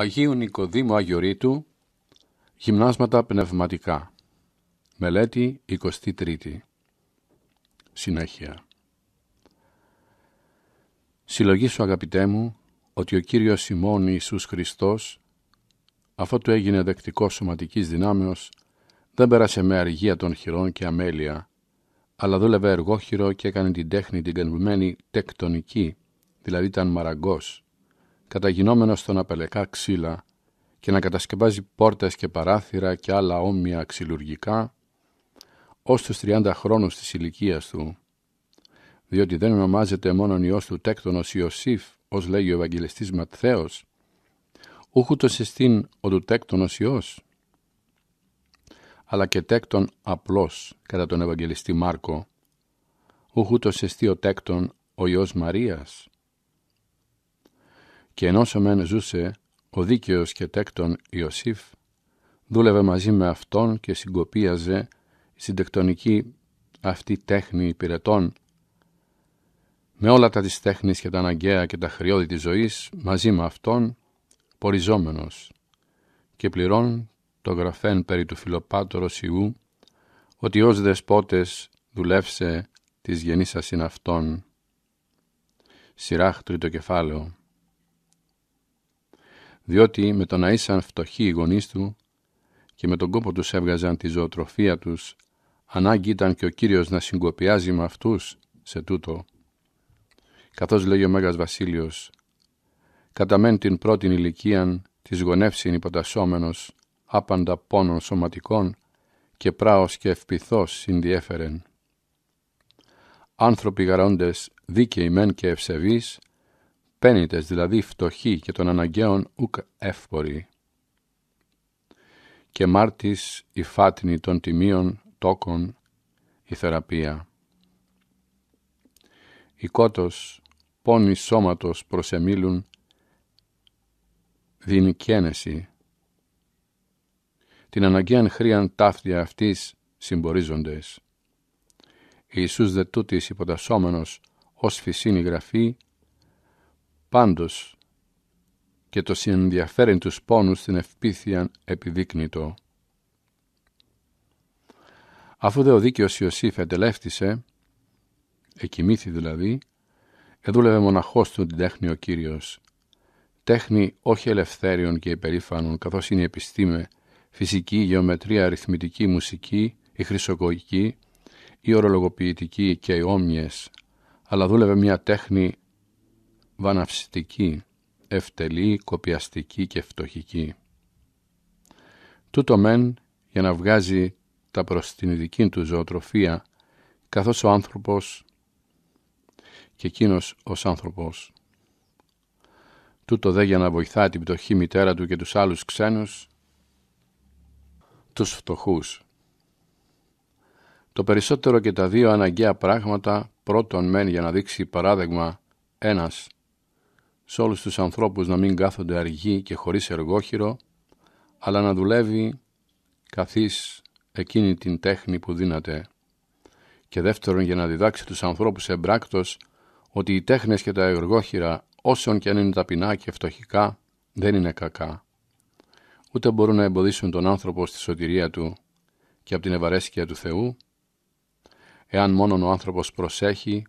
Αγίου Νικοδήμου Αγιορείτου Γυμνάσματα πνευματικά Μελέτη 23 Συνέχεια Συλλογή σου αγαπητέ μου ότι ο Κύριος ημών Ιησούς Χριστός αφού του έγινε δεκτικό σωματικής δυνάμεως δεν πέρασε με αργία των χειρών και αμέλεια αλλά δούλευε εργόχειρο και έκανε την τέχνη την κανβημένη τεκτονική δηλαδή ήταν μαραγκός καταγινόμενος στον απελεκά ξύλα και να κατασκευάζει πόρτες και παράθυρα και άλλα όμοια ξυλουργικά ως τους 30 χρόνους της ηλικίας του, διότι δεν ονομάζεται μόνον Υιός του τέκτονος Ιωσήφ, ως λέγει ο Ευαγγελιστής Ματθαίος, το εστίν ο του τέκτονος Υιός, αλλά και τέκτον απλός, κατά τον Ευαγγελιστή Μάρκο, το εστί ο τέκτον ο Υιός Μαρίας, και ενώ μεν ζούσε, ο δίκαιος και τέκτον Ιωσήφ δούλευε μαζί με αυτόν και συγκοπίαζε στην τεκτονική αυτή τέχνη υπηρετών με όλα τα της τέχνης και τα αναγκαία και τα χρειώδη της ζωής μαζί με αυτόν ποριζόμενος και πληρών το γραφέν περί του φιλοπάτορος Ιού ότι ως δεσπότες δουλεύσε της γεννήσας αυτών. Σειράχ τρίτο κεφάλαιο διότι με το να ήσαν φτωχοί οι γονείς του και με τον κόπο τους έβγαζαν τη ζωοτροφία τους, ανάγκη ήταν και ο Κύριος να συγκοπιάζει με αυτούς σε τούτο. Καθώς λέγει ο Μέγας Βασίλειος, «Κατά μεν την πρώτην ηλικίαν της γονεύσιν υποτασσόμενος, άπαντα πόνων σωματικών και πράος και ευπηθός συνδιέφερεν. Άνθρωποι γαρόντες δίκαιοι μεν και ευσεβείς, πένιτες δηλαδή φτωχοί και των αναγκαίων ουκ εύποροι, και μάρτης η φάτνη των τιμίων τόκων η θεραπεία. Η κότος πόνη σώματος προσεμίλουν δίνει κένεση. Την αναγκαίαν χρίαν ταύτια αυτής συμπορίζοντες. Ιησούς δε τούτης υποτασσόμενος ως φυσίνη γραφή Πάντως και το συνδιαφέρει τους πόνους στην ευπίθιαν επιδείκνητο. Αφού δε ο δίκαιος Ιωσήφ εντελεύτησε, εκοιμήθη δηλαδή, εδούλευε μοναχός του την τέχνη ο Κύριος. Τέχνη όχι ελευθέριων και υπερήφανων, καθώς είναι η επιστήμη, φυσική, γεωμετρία, αριθμητική, μουσική, η χρυσοκογική, η ορολογοποιητική και οι όμοιες, αλλά δούλευε μια τέχνη Βαναυστική, ευτελή, κοπιαστική και φτωχική. Τούτο μεν για να βγάζει τα προς την ειδική του ζωοτροφία, καθώς ο άνθρωπος και εκείνος ως άνθρωπος. Τούτο δε για να βοηθά την πτωχή μητέρα του και τους άλλους ξένους, τους φτωχούς. Το περισσότερο και τα δύο αναγκαία πράγματα πρώτον μεν για να δείξει παράδειγμα ένας σε όλους τους ανθρώπους να μην κάθονται αργοί και χωρίς εργόχειρο, αλλά να δουλεύει καθής εκείνη την τέχνη που δύναται. Και δεύτερον για να διδάξει τους ανθρώπους εμπράκτος ότι οι τέχνες και τα εργόχειρα όσον και αν είναι ταπεινά και φτωχικά δεν είναι κακά. Ούτε μπορούν να εμποδίσουν τον άνθρωπο στη σωτηρία του και από την ευαρέσκεια του Θεού, εάν μόνον ο άνθρωπος προσέχει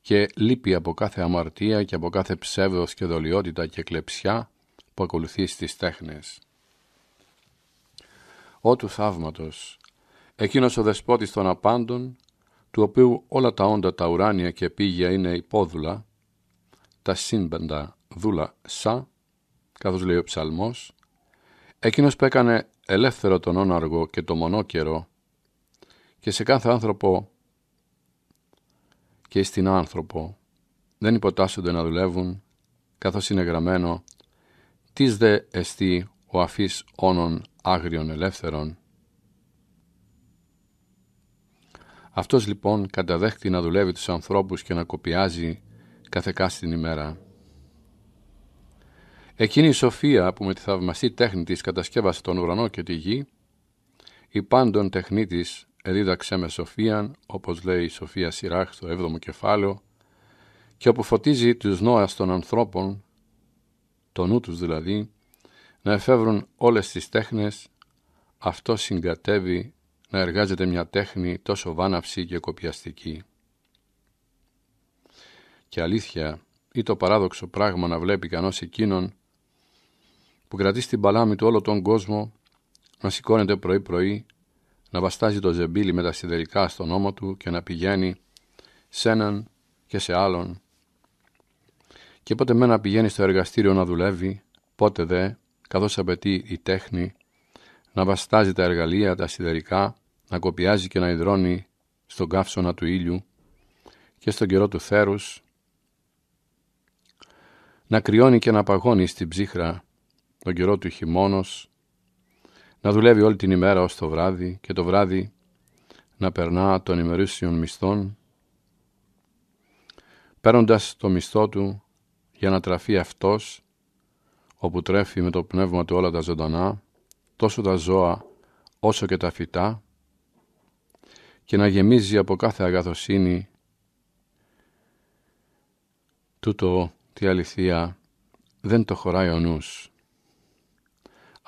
και λείπει από κάθε αμαρτία και από κάθε ψεύδος και δολιότητα και κλεψιά που ακολουθεί στις τέχνες. Ω του θαύματος, εκείνος ο δεσπότης των απάντων, του οποίου όλα τα όντα τα ουράνια και πήγια είναι υπόδουλα, τα σύμπεντα δούλα σα, καθώς λέει ο ψαλμός, εκείνος που έκανε ελεύθερο τον όναργο και το μονόκερο και σε κάθε άνθρωπο και στην άνθρωπο δεν υποτάσσονται να δουλεύουν καθώς είναι γραμμένο «Τις δε εστί ο αφής όνων άγριων ελεύθερων». Αυτός λοιπόν καταδέχτη να δουλεύει τους ανθρώπους και να κοπιάζει κάθε στην ημέρα. Εκείνη η σοφία που με τη θαυμαστή τέχνη της κατασκεύασε τον ουρανό και τη γη, η πάντων τεχνή δίδαξε με σοφίαν, όπως λέει η Σοφία Σιράχ στο 7ο κεφάλαιο, και φωτίζει τους νόας των ανθρώπων, το νου τους δηλαδή, να εφεύρουν όλες τις τέχνες, αυτό συγκατεύει να εργάζεται μια τέχνη τόσο βάναυση και κοπιαστική. Και αλήθεια, ή το παράδοξο πράγμα να βλέπει κανός εκείνον που κρατεί στην παλάμη του όλο τον κόσμο, να σηκώνεται πρωί-πρωί να βαστάζει το ζεμπίλι με τα σιδερικά στον ώμο του και να πηγαίνει σε έναν και σε άλλον και πότε μένα πηγαίνει στο εργαστήριο να δουλεύει, πότε δε, καθώς απαιτεί η τέχνη, να βαστάζει τα εργαλεία, τα σιδερικά, να κοπιάζει και να υδρώνει στον καύσωνα του ήλιου και στον καιρό του θέρους, να κρυώνει και να παγώνει στην ψύχρα τον καιρό του χειμώνος, να δουλεύει όλη την ημέρα ως το βράδυ και το βράδυ να περνά των ημερήσιων μισθών, παίρνοντας το μισθό του για να τραφεί αυτός, όπου τρέφει με το πνεύμα του όλα τα ζωντανά, τόσο τα ζώα όσο και τα φυτά, και να γεμίζει από κάθε αγαθοσύνη τούτο τη αληθεία δεν το χωράει ο νους.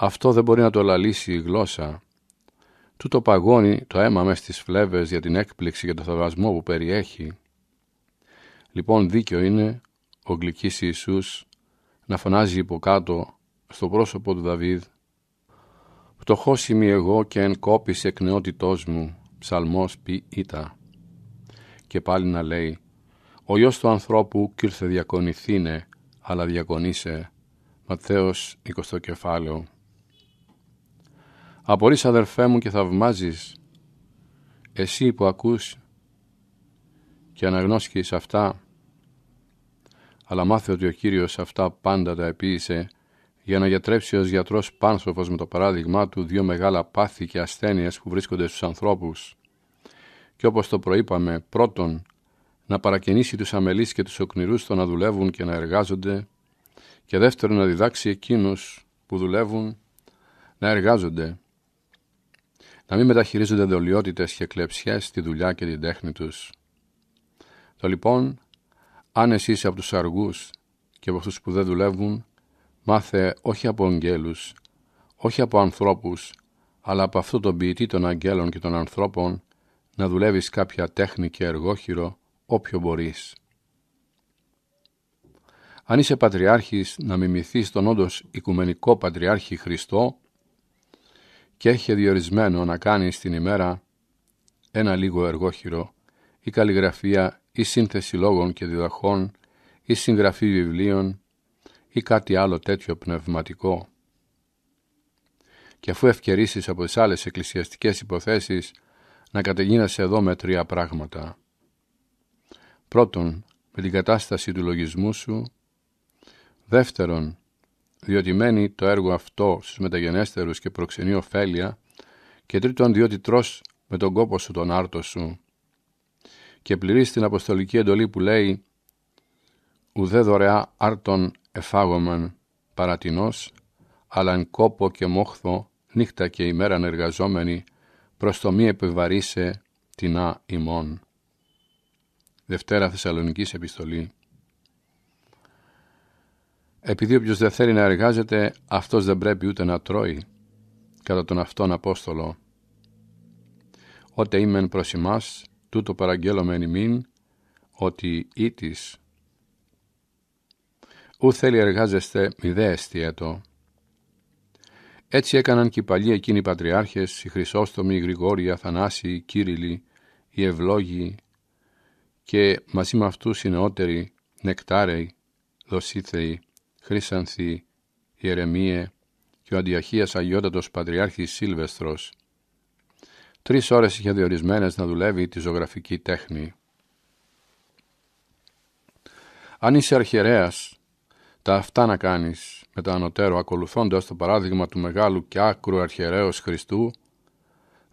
Αυτό δεν μπορεί να το λαλήσει η γλώσσα. Τούτο παγώνει το αίμα μες στις φλέβες για την έκπληξη και το θαυμασμό που περιέχει. Λοιπόν δίκιο είναι ο γλυκής Ιησούς να φωνάζει υποκάτω στο πρόσωπο του Δαβίδ «Πτωχός είμαι εγώ και εν κόπης εκ νεότητός μου» ψαλμός πι ήτα. Και πάλι να λέει «Ο γιος του ανθρώπου κύρθε διακονηθήνε, αλλά διακονήσε» Ματθαίος 20 κεφάλαιο Απορείς αδερφέ μου και θαυμάζεις εσύ που ακούς και αναγνώσκεις αυτά αλλά μάθε ότι ο Κύριος αυτά πάντα τα επίησε για να γιατρέψει ως γιατρός πάνσοφος με το παράδειγμά του δύο μεγάλα πάθη και ασθένειες που βρίσκονται στους ανθρώπους. Και όπως το προείπαμε, πρώτον, να παρακινήσει τους αμελείς και τους οκνηρούς στο να δουλεύουν και να εργάζονται και δεύτερον να διδάξει εκείνους που δουλεύουν να εργάζονται να μην μεταχειρίζονται δολιότητες και κλεψιές στη δουλειά και την τέχνη τους. Το λοιπόν, αν εσύ είσαι από τους αργούς και από αυτούς που δεν δουλεύουν, μάθε όχι από αγγέλους, όχι από ανθρώπους, αλλά από αυτό τον ποιητή των αγγέλων και των ανθρώπων, να δουλεύεις κάποια τέχνη και εργόχειρο όποιο μπορείς. Αν είσαι πατριάρχης, να μιμηθείς τον όντως οικουμενικό πατριάρχη Χριστό, και έχει διορισμένο να κάνει στην ημέρα ένα λίγο εργόχειρο ή καλλιγραφία ή σύνθεση λόγων και διδαχών ή συγγραφή βιβλίων ή κάτι άλλο τέτοιο πνευματικό. Και αφού ευκαιρίσεις από τις άλλες εκκλησιαστικές υποθέσεις να καταγίνασαι εδώ με τρία πράγματα. Πρώτον, με την κατάσταση του λογισμού σου. Δεύτερον, διότι μένει το έργο αυτό στους μεταγενέστερους και προξενεί ωφέλεια και τρίτον διότι τρώ με τον κόπο σου τον άρτο σου και πληρείς την αποστολική εντολή που λέει «Ουδέ δωρεά άρτον εφάγομεν Παρατινό, αλλά κόπο και μόχθο νύχτα και ημέρα εργαζόμενη προς το μη επιβαρύσε τεινά ημών». Δευτέρα Θεσσαλονικής Επιστολή επειδή όποιος δεν θέλει να εργάζεται, αυτός δεν πρέπει ούτε να τρώει, κατά τον αυτόν Απόστολο. Ότε είμεν προς εμάς, τούτο παραγγέλλομεν ημίν, ότι ήτης. Ου θέλει εργάζεστε μη δε Έτσι έκαναν και οι παλιοί εκείνοι οι πατριάρχες, οι Χρυσόστομοι, οι Γρηγόροι, οι Αθανάσιοι, οι Κύριλοι, οι Ευλόγοι και μαζί με αυτούς οι νεότεροι, νεκτάρεοι, δοσίθεοι, Χρύσανθη, Ιερεμίε και ο Αντιαχίας Αγιότατος Πατριάρχης Σίλβεστρος. Τρεις ώρες είχε διορισμένες να δουλεύει τη ζωγραφική τέχνη. Αν είσαι αρχιερέας, τα αυτά να κάνεις με τα ανωτέρω ακολουθώντας το παράδειγμα του μεγάλου και άκρου αρχιερέως Χριστού,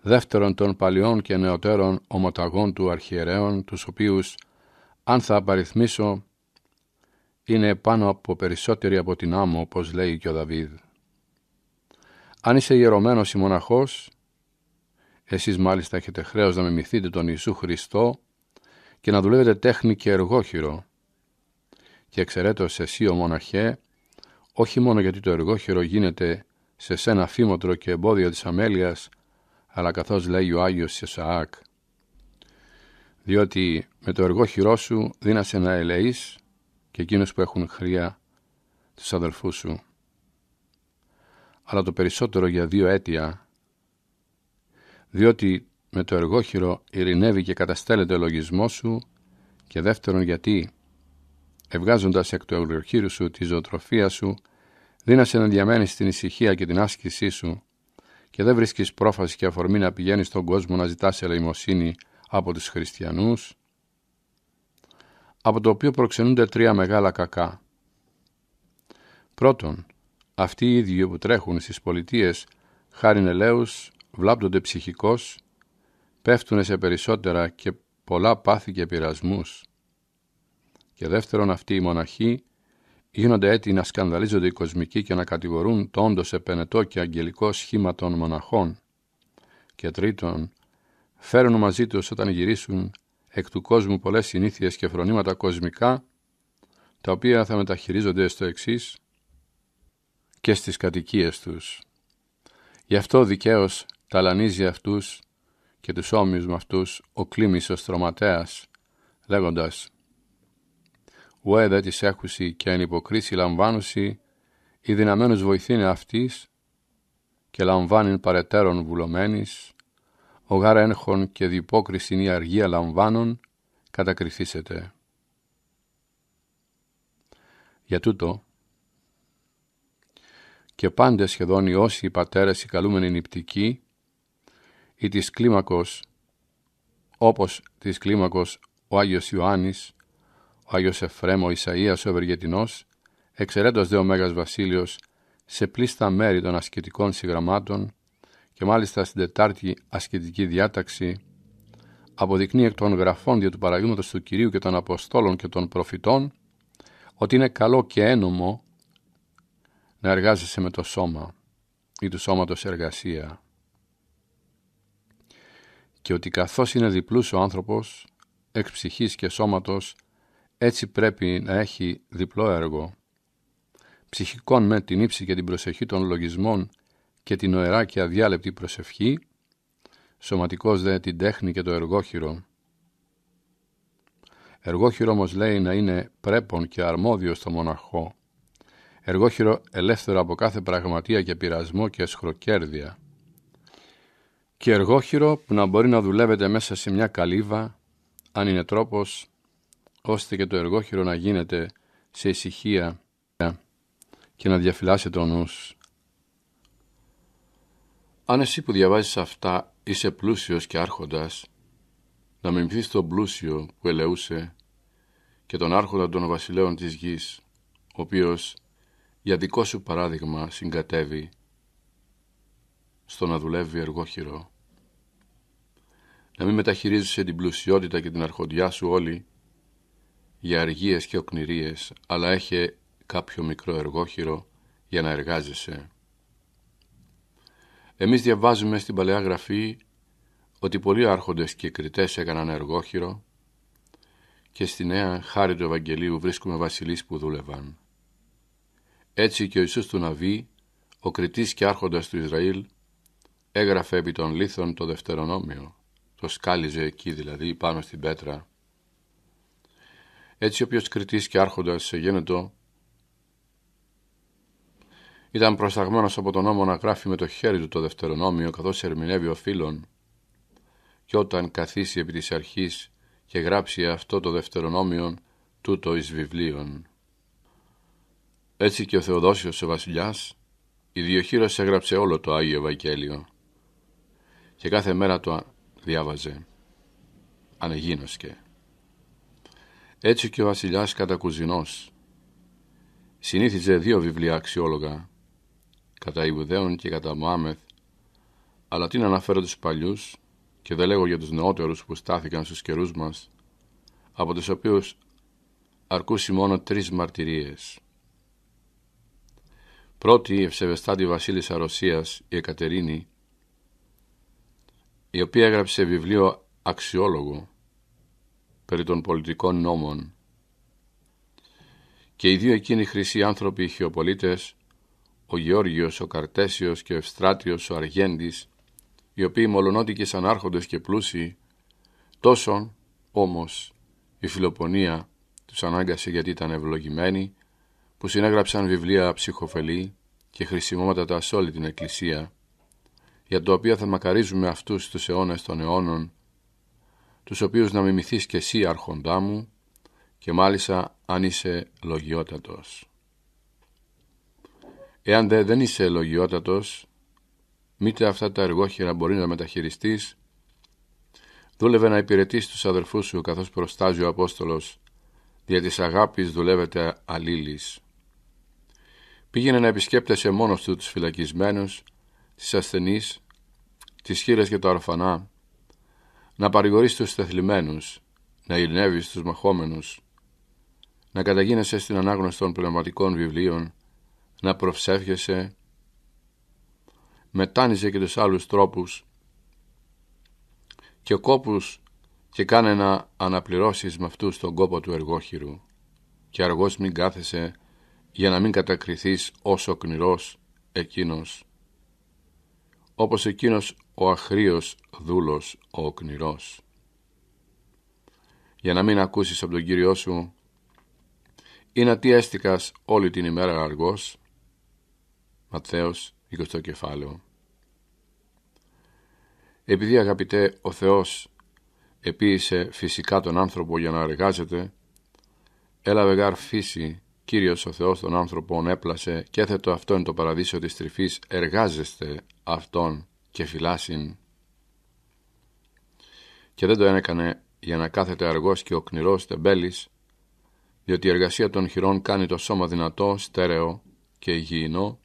δεύτερον των παλιών και νεωτέρων ομοταγών του αρχιερέων, τους οποίους, αν θα απαριθμίσω, είναι πάνω από περισσότεροι από την άμμο, όπως λέει και ο Δαβίδ. Αν είσαι ιερωμένος ή μοναχός, εσείς μάλιστα έχετε χρέος να μιμηθείτε τον Ιησού Χριστό και να δουλεύετε τέχνη και εργόχειρο. Και εξαιρέτως εσύ ο μοναχέ, όχι μόνο γιατί το εργόχειρο γίνεται σε σένα φήμοτρο και εμπόδιο της αμέλειας, αλλά καθώς λέει ο Άγιος Σεσαάκ. Διότι με το εργόχειρό σου δίνασαι να ελεείς και εκείνους που έχουν χρειά τους αδελφούς σου. Αλλά το περισσότερο για δύο αίτια, διότι με το εργόχειρο ειρηνεύει και καταστέλλεται ο λογισμός σου και δεύτερον γιατί, ευγάζοντας εκ του εργοχείρου σου τη ζωοτροφία σου, δίνασε να στην ησυχία και την άσκησή σου και δεν βρίσκεις πρόφαση και αφορμή να πηγαίνεις στον κόσμο να ζητάς ελεημοσύνη από τους χριστιανούς, από το οποίο προξενούνται τρία μεγάλα κακά. Πρώτον, αυτοί οι ίδιοι που τρέχουν στις πολιτείες χάριν ελέους, βλάπτονται ψυχικώς, πέφτουν σε περισσότερα και πολλά πάθη και πειρασμούς. Και δεύτερον, αυτοί οι μοναχοί γίνονται έτοιμοι να σκανδαλίζονται οι κοσμικοί και να κατηγορούν το όντως επενετό και αγγελικό σχήμα των μοναχών. Και τρίτον, φέρουν μαζί τους όταν γυρίσουν εκ του κόσμου πολλές συνήθειες και φρονήματα κοσμικά, τα οποία θα μεταχειρίζονται στο εξής και στις κατοικίες τους. Γι' αυτό δικαίως ταλανίζει αυτούς και τους όμοιους με αυτούς ο κλίμησος στρωματέας λέγοντας δε της έχουση και εν υποκρίση λαμβάνουσι η δυναμένους βοηθήνε αυτής και λαμβάνει παρετέρων βουλωμένης, ο γάρα ένχων και διπόκρισιν η αργία λαμβάνων, κατακριθήσετε. Για τούτο, και πάντε σχεδόν οι όσοι οι πατέρες οι καλούμενοι νηπτικοί ή της κλίμακος, όπως της κλίμακος ο Άγιος Ιωάννης, ο Άγιος Εφραίμ, ο Ισαΐας, ο Ευεργετινός, εξαιρέτως δε ο Μέγας Βασίλειος, σε πλήστα μέρη των ασκητικών συγγραμμάτων, και μάλιστα στην Τετάρτη Ασκητική Διάταξη αποδεικνύει εκ των γραφών δια του παραγήματος του Κυρίου και των Αποστόλων και των Προφητών ότι είναι καλό και ένομο να εργάζεσαι με το σώμα ή του σώματος εργασία και ότι καθώς είναι διπλούς ο άνθρωπος εξ ψυχής και σώματος έτσι πρέπει να έχει διπλό έργο ψυχικών με την ύψη και την προσεχή των λογισμών και την οερά και αδιάλεπτη προσευχή, σωματικός δε την τέχνη και το εργόχειρο. Εργόχειρο όμως λέει να είναι πρέπον και αρμόδιο στο μοναχό, εργόχειρο ελεύθερο από κάθε πραγματεία και πειρασμό και σχροκέρδια, και εργόχειρο που να μπορεί να δουλεύεται μέσα σε μια καλύβα, αν είναι τρόπος, ώστε και το εργόχειρο να γίνεται σε ησυχία και να διαφυλάσσεται ο νους. Αν εσύ που διαβάζεις αυτά είσαι πλούσιος και άρχοντας, να πείς τον πλούσιο που ελεούσε και τον άρχοντα των βασιλέων της γης, ο οποίος για δικό σου παράδειγμα συγκατεύει στο να δουλεύει εργόχειρο. Να μην μεταχειρίζεσαι την πλουσιότητα και την αρχοντιά σου όλοι για αργίες και οκνηρίες, αλλά έχει κάποιο μικρό εργόχειρο για να εργάζεσαι. Εμείς διαβάζουμε στην Παλαιά Γραφή ότι πολλοί άρχοντες και κριτές έκαναν εργόχειρο και στη νέα χάρη του Ευαγγελίου βρίσκουμε βασιλείς που δούλευαν. Έτσι και ο Ιησούς του Ναβί, ο κριτής και άρχοντας του Ισραήλ, έγραφε επί των λίθων το δευτερονόμιο, το σκάλιζε εκεί δηλαδή πάνω στην πέτρα. Έτσι όποιος κριτής και άρχοντας σε γένετο ήταν προσταγμένος από τον νόμο να γράφει με το χέρι του το δευτερονόμιο καθώς ερμηνεύει ο φίλον. Και όταν καθίσει επί της αρχής και γράψει αυτό το δευτερονόμιο, τούτο εις βιβλίων. Έτσι και ο Θεοδόσιος ο βασιλιάς, η έγραψε όλο το Άγιο Ευαγγέλιο και κάθε μέρα το διάβαζε, ανεγίνωσκε. Έτσι και ο βασιλιάς κατακουζινός συνήθιζε δύο βιβλία αξιόλογα, κατά Ιουδαίων και κατά Μωάμεθ, αλλά τι να αναφέρω τους παλιούς και δεν λέγω για τους νεότερους που στάθηκαν στους καιρούς μας, από τους οποίους αρκούσε μόνο τρεις μαρτυρίες. Πρώτη η ευσεβεστάτη βασίλισσα Ρωσίας, η Εκατερίνη, η οποία έγραψε βιβλίο αξιόλογο περί των πολιτικών νόμων και οι δύο εκείνοι χρυσοί άνθρωποι χιοπολίτες ο Γεώργιος, ο Καρτέσιος και ο Ευστράτιος, ο Αργέντης, οι οποίοι μολονότι και σαν άρχοντες και πλούσιοι, τόσον όμως η Φιλοπονία τους ανάγκασε γιατί ήταν ευλογημένοι, που συνέγραψαν βιβλία ψυχοφελή και χρησιμότατα σε όλη την Εκκλησία, για το οποίο θα μακαρίζουμε αυτούς τους αιώνες των αιώνων, τους οποίους να μιμηθείς και εσύ αρχοντά μου και μάλιστα αν είσαι λογιότατος. Εάν δε, δεν είσαι λογιότατος, μήτε αυτά τα εργόχειρα μπορεί να μεταχειριστείς. Δούλευε να υπηρετείς τους αδερφούς σου, καθώς προστάζει ο Απόστολος. Δια της αγάπης δουλεύεται αλλήλης. Πήγαινε να επισκέπτεσαι μόνος του τους φυλακισμένους, τις ασθενείς, τις χείρες και τα ορφανά, να παρηγορείς τους θεθλιμένου, να ειρνεύεις τους μαχόμενους, να καταγίνεσαι στην ανάγνωση των πνευματικών βιβλίων, να προσεύχεσαι, μετάνιζε και τους άλλους τρόπους και κόπους και κάνε να αναπληρώσεις με αυτού τον κόπο του εργόχειρου και αργός μην κάθεσαι για να μην κατακριθείς όσο κνηρός εκείνος όπως εκείνος ο αχρίος δούλος ο κνηρός Για να μην ακούσεις από τον Κύριό σου, «Ή να τι έστικας όλη την ημέρα αργός Ματθαίος, 20 κεφάλαιο. Επειδή αγαπητέ ο Θεός επίησε φυσικά τον άνθρωπο για να εργάζεται, έλαβε γάρ φύση, Κύριος ο Θεός τον άνθρωπον έπλασε και έθετο αυτόν το παραδείσιο της τρυφής εργάζεστε αυτόν και φυλάσιν. Και δεν το έκανε για να κάθεται αργός και οκνηρός τεμπέλης, διότι η εργασία των χειρών κάνει το σώμα δυνατό, στέρεο και υγιεινό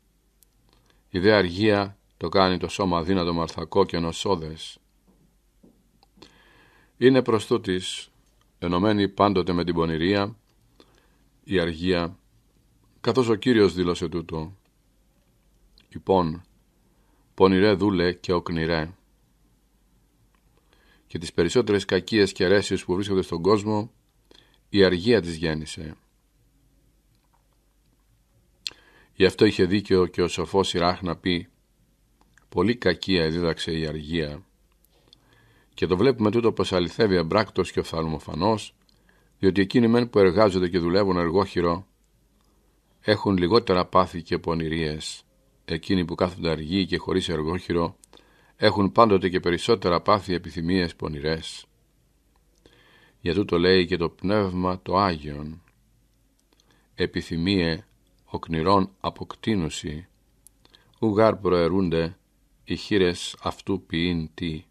η δε αργία το κάνει το σώμα δύνατο μαρθακό και νοσόδες. Είναι προς τούτης, ενωμένη πάντοτε με την πονηρία, η αργία, καθώς ο Κύριος δήλωσε τούτο. Λοιπόν, πονηρέ δούλε και οκνηρέ. Και τις περισσότερες κακίες και αρέσεις που βρίσκονται στον κόσμο, η αργία της γέννησε. Γι' αυτό είχε δίκιο και ο σοφός Ιράχ να πει «Πολύ κακία δίδαξε η αργία». Και το βλέπουμε τούτο πως αληθεύει εμπράκτος και οφθαλμοφανός, διότι εκείνοι μεν που εργάζονται και δουλεύουν εργόχειρο έχουν λιγότερα πάθη και πονηρίες. Εκείνοι που κάθονται αργοί και χωρίς εργόχειρο έχουν πάντοτε και περισσότερα πάθη επιθυμίες πονηρές. Για τούτο λέει και το πνεύμα το Άγιον. Επιθυμίε οκνηρών αποκτήνωση, γάρ προερούνται οι χείρες αυτού ποιήν τι,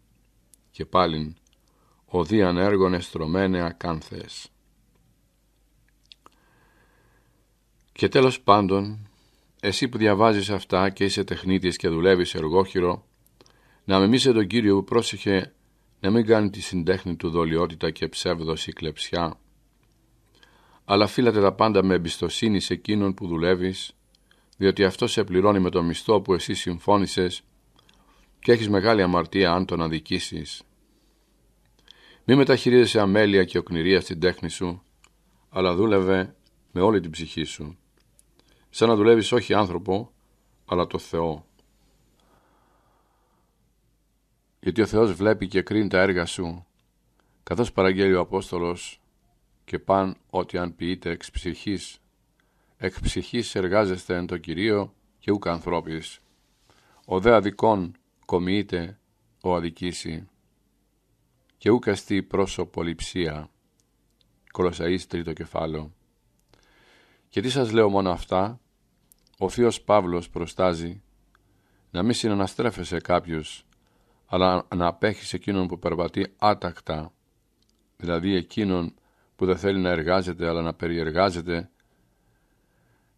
και πάλιν οδοί ανέργων εστρωμένε ακάνθες. Και τέλος πάντων, εσύ που διαβάζεις αυτά και είσαι τεχνίτης και δουλεύεις εργόχειρο, να μιμήσε τον Κύριο που πρόσεχε να μην κάνει τη συντέχνη του δολιότητα και ψεύδοση κλεψιά, αλλά φύλατε τα πάντα με εμπιστοσύνη σε εκείνον που δουλεύεις, διότι αυτό σε πληρώνει με το μισθό που εσύ συμφώνησες και έχεις μεγάλη αμαρτία αν τον αδικήσεις. Μη μεταχειρίζεσαι αμέλεια και οκνηρία στην τέχνη σου, αλλά δούλευε με όλη την ψυχή σου, σαν να δουλεύεις όχι άνθρωπο, αλλά το Θεό. Γιατί ο Θεός βλέπει και κρίνει τα έργα σου, καθώς παραγγέλει ο Απόστολος και παν ότι αν ποιείτε εξ ψυχής, εκ ψυχής εργάζεστε εν το Κυρίο και ούκ ανθρώπης. Ο δε αδικών κομοιείται ο αδικήσι και ούκ αστεί πρόσωπο λειψία. Κολοσαΐς τρίτο κεφάλαιο. Και τι σας λέω μόνο αυτά, ο Θείος Παύλος προστάζει να μην συναναστρέφεσαι κάποιος, αλλά να απέχεις εκείνον που περπατεί άτακτα, δηλαδή εκείνον που δεν θέλει να εργάζεται αλλά να περιεργάζεται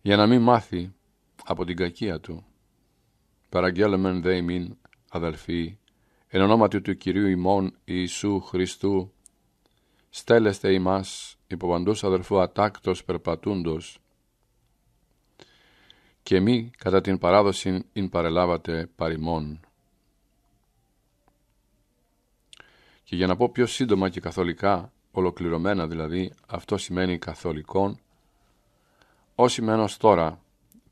για να μην μάθει από την κακία του. Παραγγέλεμεν δε ημίν, αδελφοί, εν ονόματι του Κυρίου ημών Ιησού Χριστού, στέλεστε ημάς υποπαντός αδελφού ατάκτος περπατούντος, και μη κατά την παράδοση ειν παρελάβατε παρημών. Και για να πω πιο σύντομα και καθολικά, ολοκληρωμένα δηλαδή, αυτό σημαίνει καθολικών. Όσοι μένως τώρα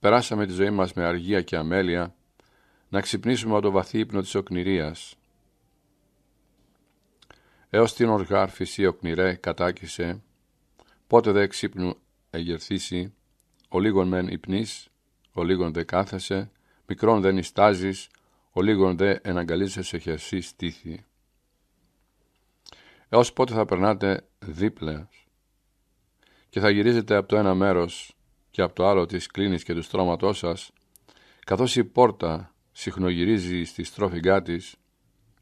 περάσαμε τη ζωή μας με αργία και αμέλεια, να ξυπνήσουμε από το βαθύ ύπνο της οκνηρίας. Έως την οργάρφηση οκνηρέ κατάκησε, πότε δε ξύπνου εγερθήσει, ο λίγον μεν υπνείς, ο λίγον δε κάθεσαι, μικρόν δεν ιστάζεις, ο λίγον δε εναγκαλίζεσαι χερσής στήθη έως πότε θα περνάτε δίπλα και θα γυρίζετε από το ένα μέρος και από το άλλο της κλίνης και του στρώματός σας, καθώς η πόρτα συχνογυρίζει στη στρόφιγγά της,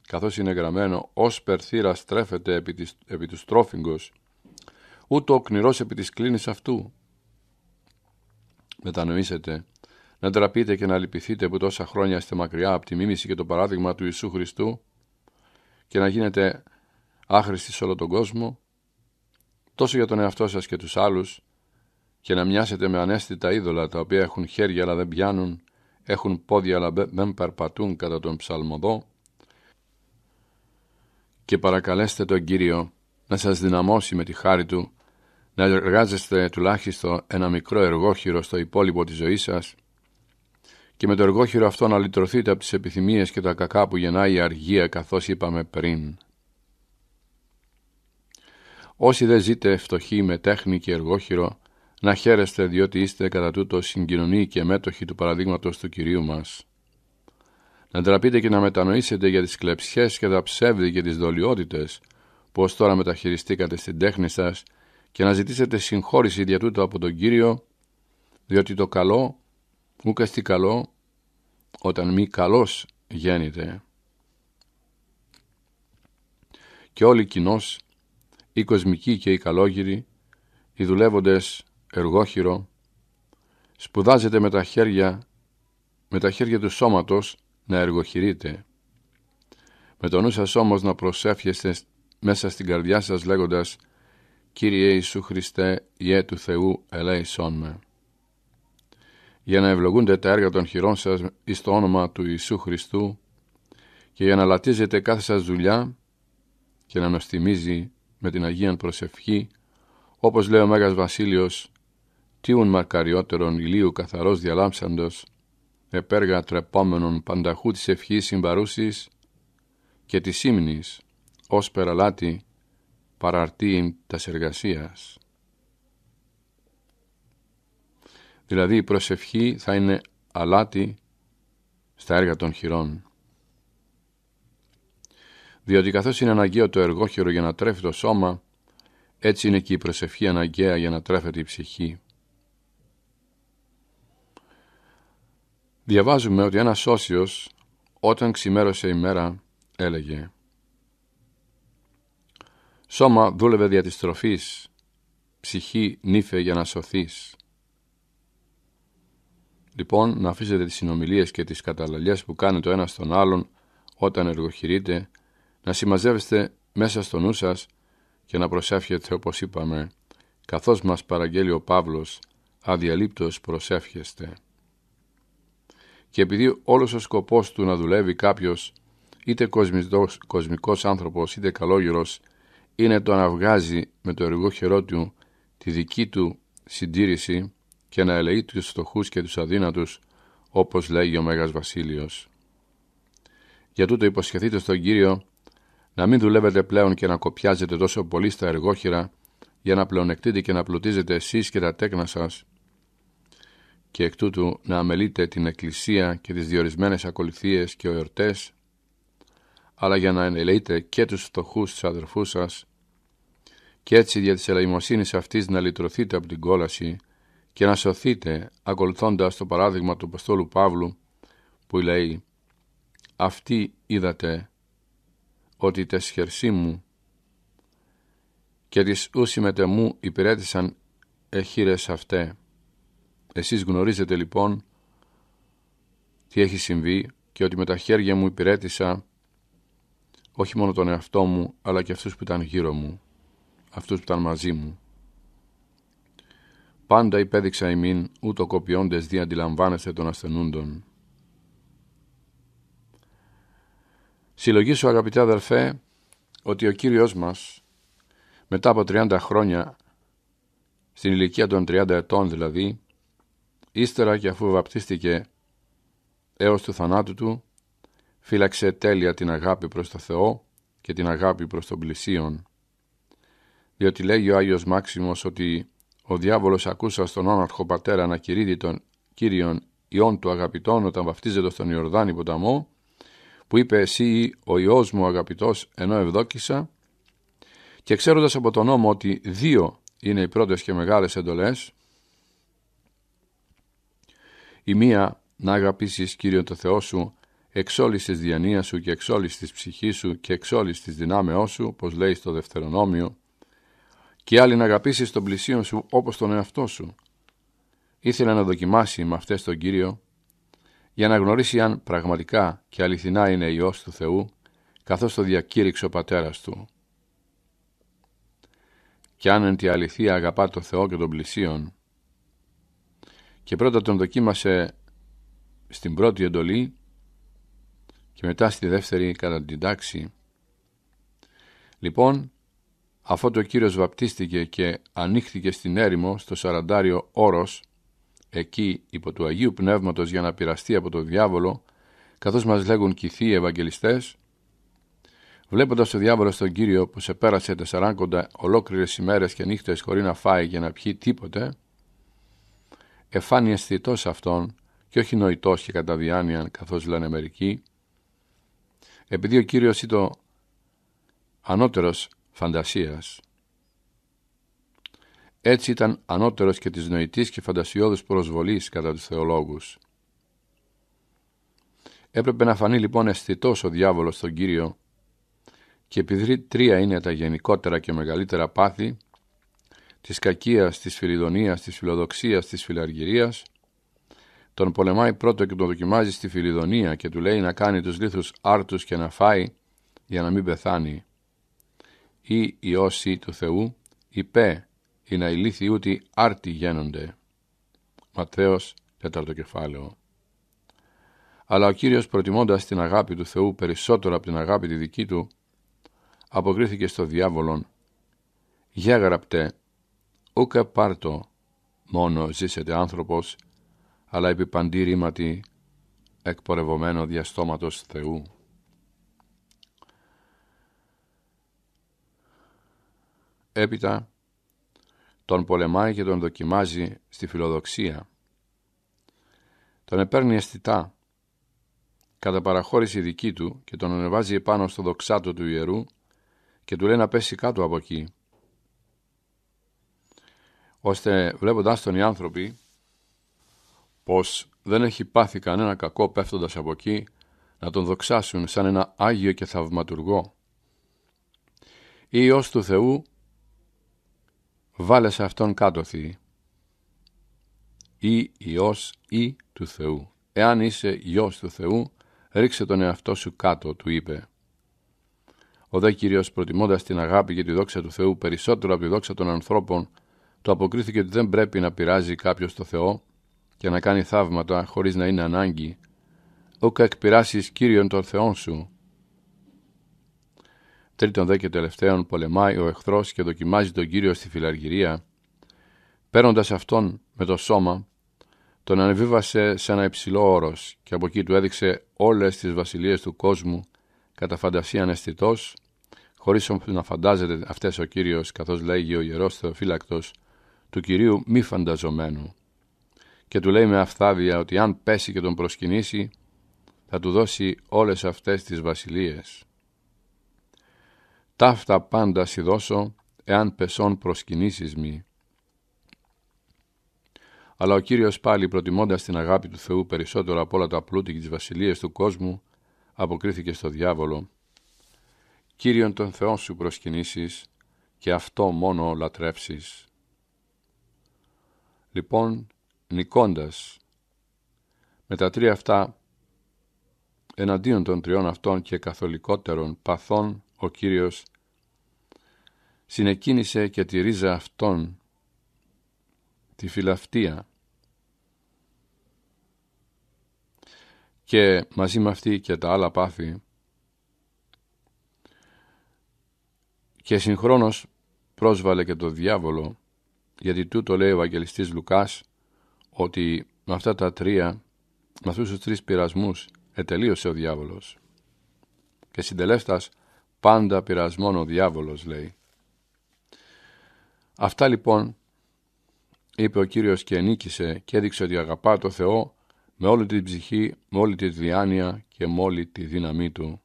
καθώς είναι γραμμένο ως περθύρα στρέφεται επί, της, επί του στρόφιγγος, ούτω ο κνηρός επί της κλίνης αυτού. Μετανοήσετε, να ντραπείτε και να λυπηθείτε που τόσα χρόνια είστε μακριά από τη μίμηση και το παράδειγμα του Ιησού Χριστού και να γίνετε άχρηστη σε όλο τον κόσμο, τόσο για τον εαυτό σας και τους άλλους, και να μοιάσετε με ανέστητα είδωλα τα οποία έχουν χέρια αλλά δεν πιάνουν, έχουν πόδια αλλά δεν περπατούν κατά τον ψαλμοδό, και παρακαλέστε τον Κύριο να σας δυναμώσει με τη χάρη Του, να εργάζεστε τουλάχιστον ένα μικρό εργόχειρο στο υπόλοιπο της ζωής σας και με το εργόχειρο αυτό να λυτρωθείτε από τις επιθυμίες και τα κακά που γεννάει η αργία καθώς είπαμε πριν. Όσοι δεν ζείτε φτωχοί με τέχνη και εργόχειρο, να χαίρεστε διότι είστε κατά τούτο συγκοινωνοί και μέτοχοι του παραδείγματος του Κυρίου μας. Να ντραπείτε και να μετανοήσετε για τις κλεψιές και τα ψεύδη και τις δολιότητες, πως τώρα μεταχειριστήκατε στην τέχνη σας και να ζητήσετε συγχώρηση δια τούτο από τον Κύριο, διότι το καλό, ούκα στη καλό, όταν μη καλός γέννηται. Και όλοι κοινώς οι κοσμικοί και οι καλόγυροι, οι δουλεύοντες εργόχειρο, σπουδάζετε με τα χέρια, με τα χέρια του σώματος να εργοχειρείτε. Με το νου σας όμως να προσεύχεστε μέσα στην καρδιά σας λέγοντας «Κύριε Ιησού Χριστέ, Ιε του Θεού, ελέησόν με» για να ευλογούνται τα έργα των χειρών σας εις το όνομα του Ιησού Χριστού και για να λατίζετε κάθε σας δουλειά και να νοστιμίζει με την Αγία προσευχή, όπως λέει ο Μέγας Βασίλειος, τίουν μαρκαριότερον ηλίου καθαρός διαλάμψαντος, επέργα τρεπόμενον πανταχού της ευχής συμπαρούσης και της ύμνης, ως περαλάτη παραρτήν τας εργασίας. Δηλαδή η προσευχή θα είναι αλάτι στα έργα των χειρών διότι καθώς είναι αναγκαίο το εργόχειρο για να τρέφει το σώμα, έτσι είναι και η προσευχή αναγκαία για να τρέφεται η ψυχή. Διαβάζουμε ότι ένας όσιος, όταν ξημέρωσε η μέρα, έλεγε «Σώμα δούλευε δια της τροφής, ψυχή νύφε για να σωθείς». Λοιπόν, να αφήσετε τις συνομιλίες και τις καταλαλιές που κάνει το ένας στον άλλον όταν εργοχειρείται να συμμαζεύεστε μέσα στο νου σας και να προσεύχετε όπως είπαμε, καθώς μας παραγγέλει ο Παύλος, αδιαλείπτως προσεύχεστε. Και επειδή όλος ο σκοπός του να δουλεύει κάποιος, είτε κοσμικός, κοσμικός άνθρωπος είτε καλόγερος, είναι το να βγάζει με το εργό χερό του τη δική του συντήρηση και να ελεεί τους φτωχούς και τους αδύνατους, όπως λέγει ο Μέγας Βασίλειος. Για τούτο υποσχεθείτε στον Κύριο να μην δουλεύετε πλέον και να κοπιάζετε τόσο πολύ στα εργόχειρα για να πλεονεκτείτε και να πλουτίζετε εσείς και τα τέκνα σας και εκ τούτου να αμελείτε την εκκλησία και τις διορισμένες ακολουθίες και ορτές αλλά για να ελεείτε και τους φτωχούς τους αδερφούς σας και έτσι δια της ελαημοσύνης αυτής να λυτρωθείτε από την κόλαση και να σωθείτε ακολουθώντας το παράδειγμα του Παστόλου Παύλου που λέει «Αυτοί είδατε ότι τες χερσί μου και τις ούσι μου υπηρέτησαν εχείρες αυτέ. Εσείς γνωρίζετε λοιπόν τι έχει συμβεί και ότι με τα χέρια μου υπηρέτησα όχι μόνο τον εαυτό μου αλλά και αυτούς που ήταν γύρω μου, αυτούς που ήταν μαζί μου. Πάντα υπέδειξα ημίν ούτω κοπιώντες δι αντιλαμβάνεστε των ασθενούντων. Συλλογή σου αγαπητέ αδερφέ ότι ο Κύριος μας μετά από 30 χρόνια στην ηλικία των 30 ετών δηλαδή ύστερα και αφού βαπτίστηκε έως του θανάτου του φύλαξε τέλεια την αγάπη προς το Θεό και την αγάπη προς τον πλησίον διότι λέγει ο Άγιος Μάξιμος ότι ο διάβολος ακούσα στον όναρχο πατέρα να κηρύδει τον Κύριον Υιόν του αγαπητών όταν βαφτίζεται στον Ιορδάνη ποταμό που είπε εσύ ο Υιός μου αγαπητός ενώ ευδόκησα και ξέροντας από τον νόμο ότι δύο είναι οι πρώτες και μεγάλες εντολές η μία να αγαπήσεις Κύριο το Θεό σου εξ όλης της διανοίας σου και εξ της ψυχής σου και εξ της δυνάμεώς σου, όπως λέει στο Δευτερονόμιο, και άλλη να αγαπήσεις τον πλησίον σου όπως τον εαυτό σου. Ήθελα να δοκιμάσει με αυτές τον Κύριο για να γνωρίσει αν πραγματικά και αληθινά είναι Υιός του Θεού, καθώς το διακήρυξε ο πατέρας του. Και αν εν τη αληθεία αγαπά το Θεό και τον πλησίον, και πρώτα τον δοκίμασε στην πρώτη εντολή και μετά στη δεύτερη κατά την τάξη. Λοιπόν, αφού το Κύριος βαπτίστηκε και ανοίχθηκε στην έρημο στο σαραντάριο όρος, εκεί υπό του Αγίου Πνεύματος για να πειραστεί από τον διάβολο, καθώς μας λέγουν και οι θείοι Ευαγγελιστές, βλέποντας τον διάβολο στον Κύριο που σε πέρασε τεσσαράκοντα ολόκληρες ημέρες και νύχτες χωρίς να φάει και να πιει τίποτε, εφάνει αισθητός αυτόν και όχι νοητός και κατά διάνοια καθώς λένε μερικοί, επειδή ο Κύριος ήταν ανώτερος φαντασίας, έτσι ήταν ανώτερος και της νοητής και φαντασιώδους προσβολής κατά τους θεολόγους. Έπρεπε να φανεί λοιπόν αισθητός ο διάβολος τον Κύριο και επειδή τρία είναι τα γενικότερα και μεγαλύτερα πάθη της κακίας, της φιλιδονίας, της φιλοδοξίας, της φιλαργυρίας τον πολεμάει πρώτο και τον δοκιμάζει στη φιλιδονία και του λέει να κάνει τους λίθους άρτους και να φάει για να μην πεθάνει. Ή η η του Θεού είπε οι να ηλίθιοι ούτι άρτη γένονται. Ματθαίος, τέταρτο κεφάλαιο. Αλλά ο Κύριος προτιμώντας την αγάπη του Θεού περισσότερο από την αγάπη τη δική του, αποκρίθηκε στο διάβολον. Γέγραπτε, γραπτέ, κάρτο. πάρτο, μόνο ζήσετε άνθρωπος, αλλά επί παντή ρήματι, εκπορευωμένο διαστόματος Θεού». Έπειτα, τον πολεμάει και τον δοκιμάζει στη φιλοδοξία. Τον επέρνει αισθητά, κατά παραχώρηση δική του και τον ανεβάζει επάνω στο δοξάτο του ιερού και του λέει να πέσει κάτω από εκεί. Ώστε βλέποντας τον οι άνθρωποι πως δεν έχει πάθει κανένα κακό πέφτοντας από εκεί να τον δοξάσουν σαν ένα Άγιο και Θαυματουργό. Ή ως του Θεού βάλε σε αυτόν κάτω Θεή, Ή Υιός ή του Θεού. Εάν είσαι Υιός του Θεού, ρίξε τον εαυτό σου κάτω, του είπε. Ο δε Κύριος, προτιμώντας την αγάπη και τη δόξα του Θεού περισσότερο από τη δόξα των ανθρώπων, το αποκρίθηκε ότι δεν πρέπει να πειράζει κάποιος το Θεό και να κάνει θαύματα χωρίς να είναι ανάγκη. Ούκα εκπειράσεις Κύριον των Θεών σου, τρίτον δε και τελευταίον πολεμάει ο εχθρός και δοκιμάζει τον Κύριο στη φυλαργυρία, παίρνοντας αυτόν με το σώμα, τον ανεβίβασε σε ένα υψηλό όρος και από εκεί του έδειξε όλες τις βασιλείες του κόσμου κατά φαντασία αισθητός, χωρίς να φαντάζεται αυτές ο Κύριος, καθώς λέγει ο Ιερός θεοφύλακτος, του Κυρίου μη φανταζομένου. Και του λέει με αυθάδεια ότι αν πέσει και τον προσκυνήσει, θα του δώσει όλες αυτές τις βασιλείες ταύτα πάντα σι δώσω, εάν πεσόν προσκυνήσεις μη. Αλλά ο Κύριος πάλι προτιμώντας την αγάπη του Θεού περισσότερο από όλα τα πλούτη και τις βασιλείες του κόσμου, αποκρίθηκε στο διάβολο. Κύριον τον Θεών σου προσκυνήσεις και αυτό μόνο λατρεύσεις. Λοιπόν, νικώντας με τα τρία αυτά εναντίον των τριών αυτών και καθολικότερων παθών ο Κύριος συνεκίνησε και τη ρίζα αυτών, τη φιλαυτία, και μαζί με αυτή και τα άλλα πάθη και συγχρόνως πρόσβαλε και το διάβολο γιατί τούτο λέει ο Ευαγγελιστής Λουκάς ότι με αυτά τα τρία, με αυτούς τους τρεις πειρασμούς ετελείωσε ο διάβολος και συντελέστας πάντα πειρασμόν ο διάβολος λέει Αυτά λοιπόν είπε ο Κύριος και νίκησε και έδειξε ότι αγαπά το Θεό με όλη την ψυχή, με όλη τη διάνοια και με όλη τη δύναμή του.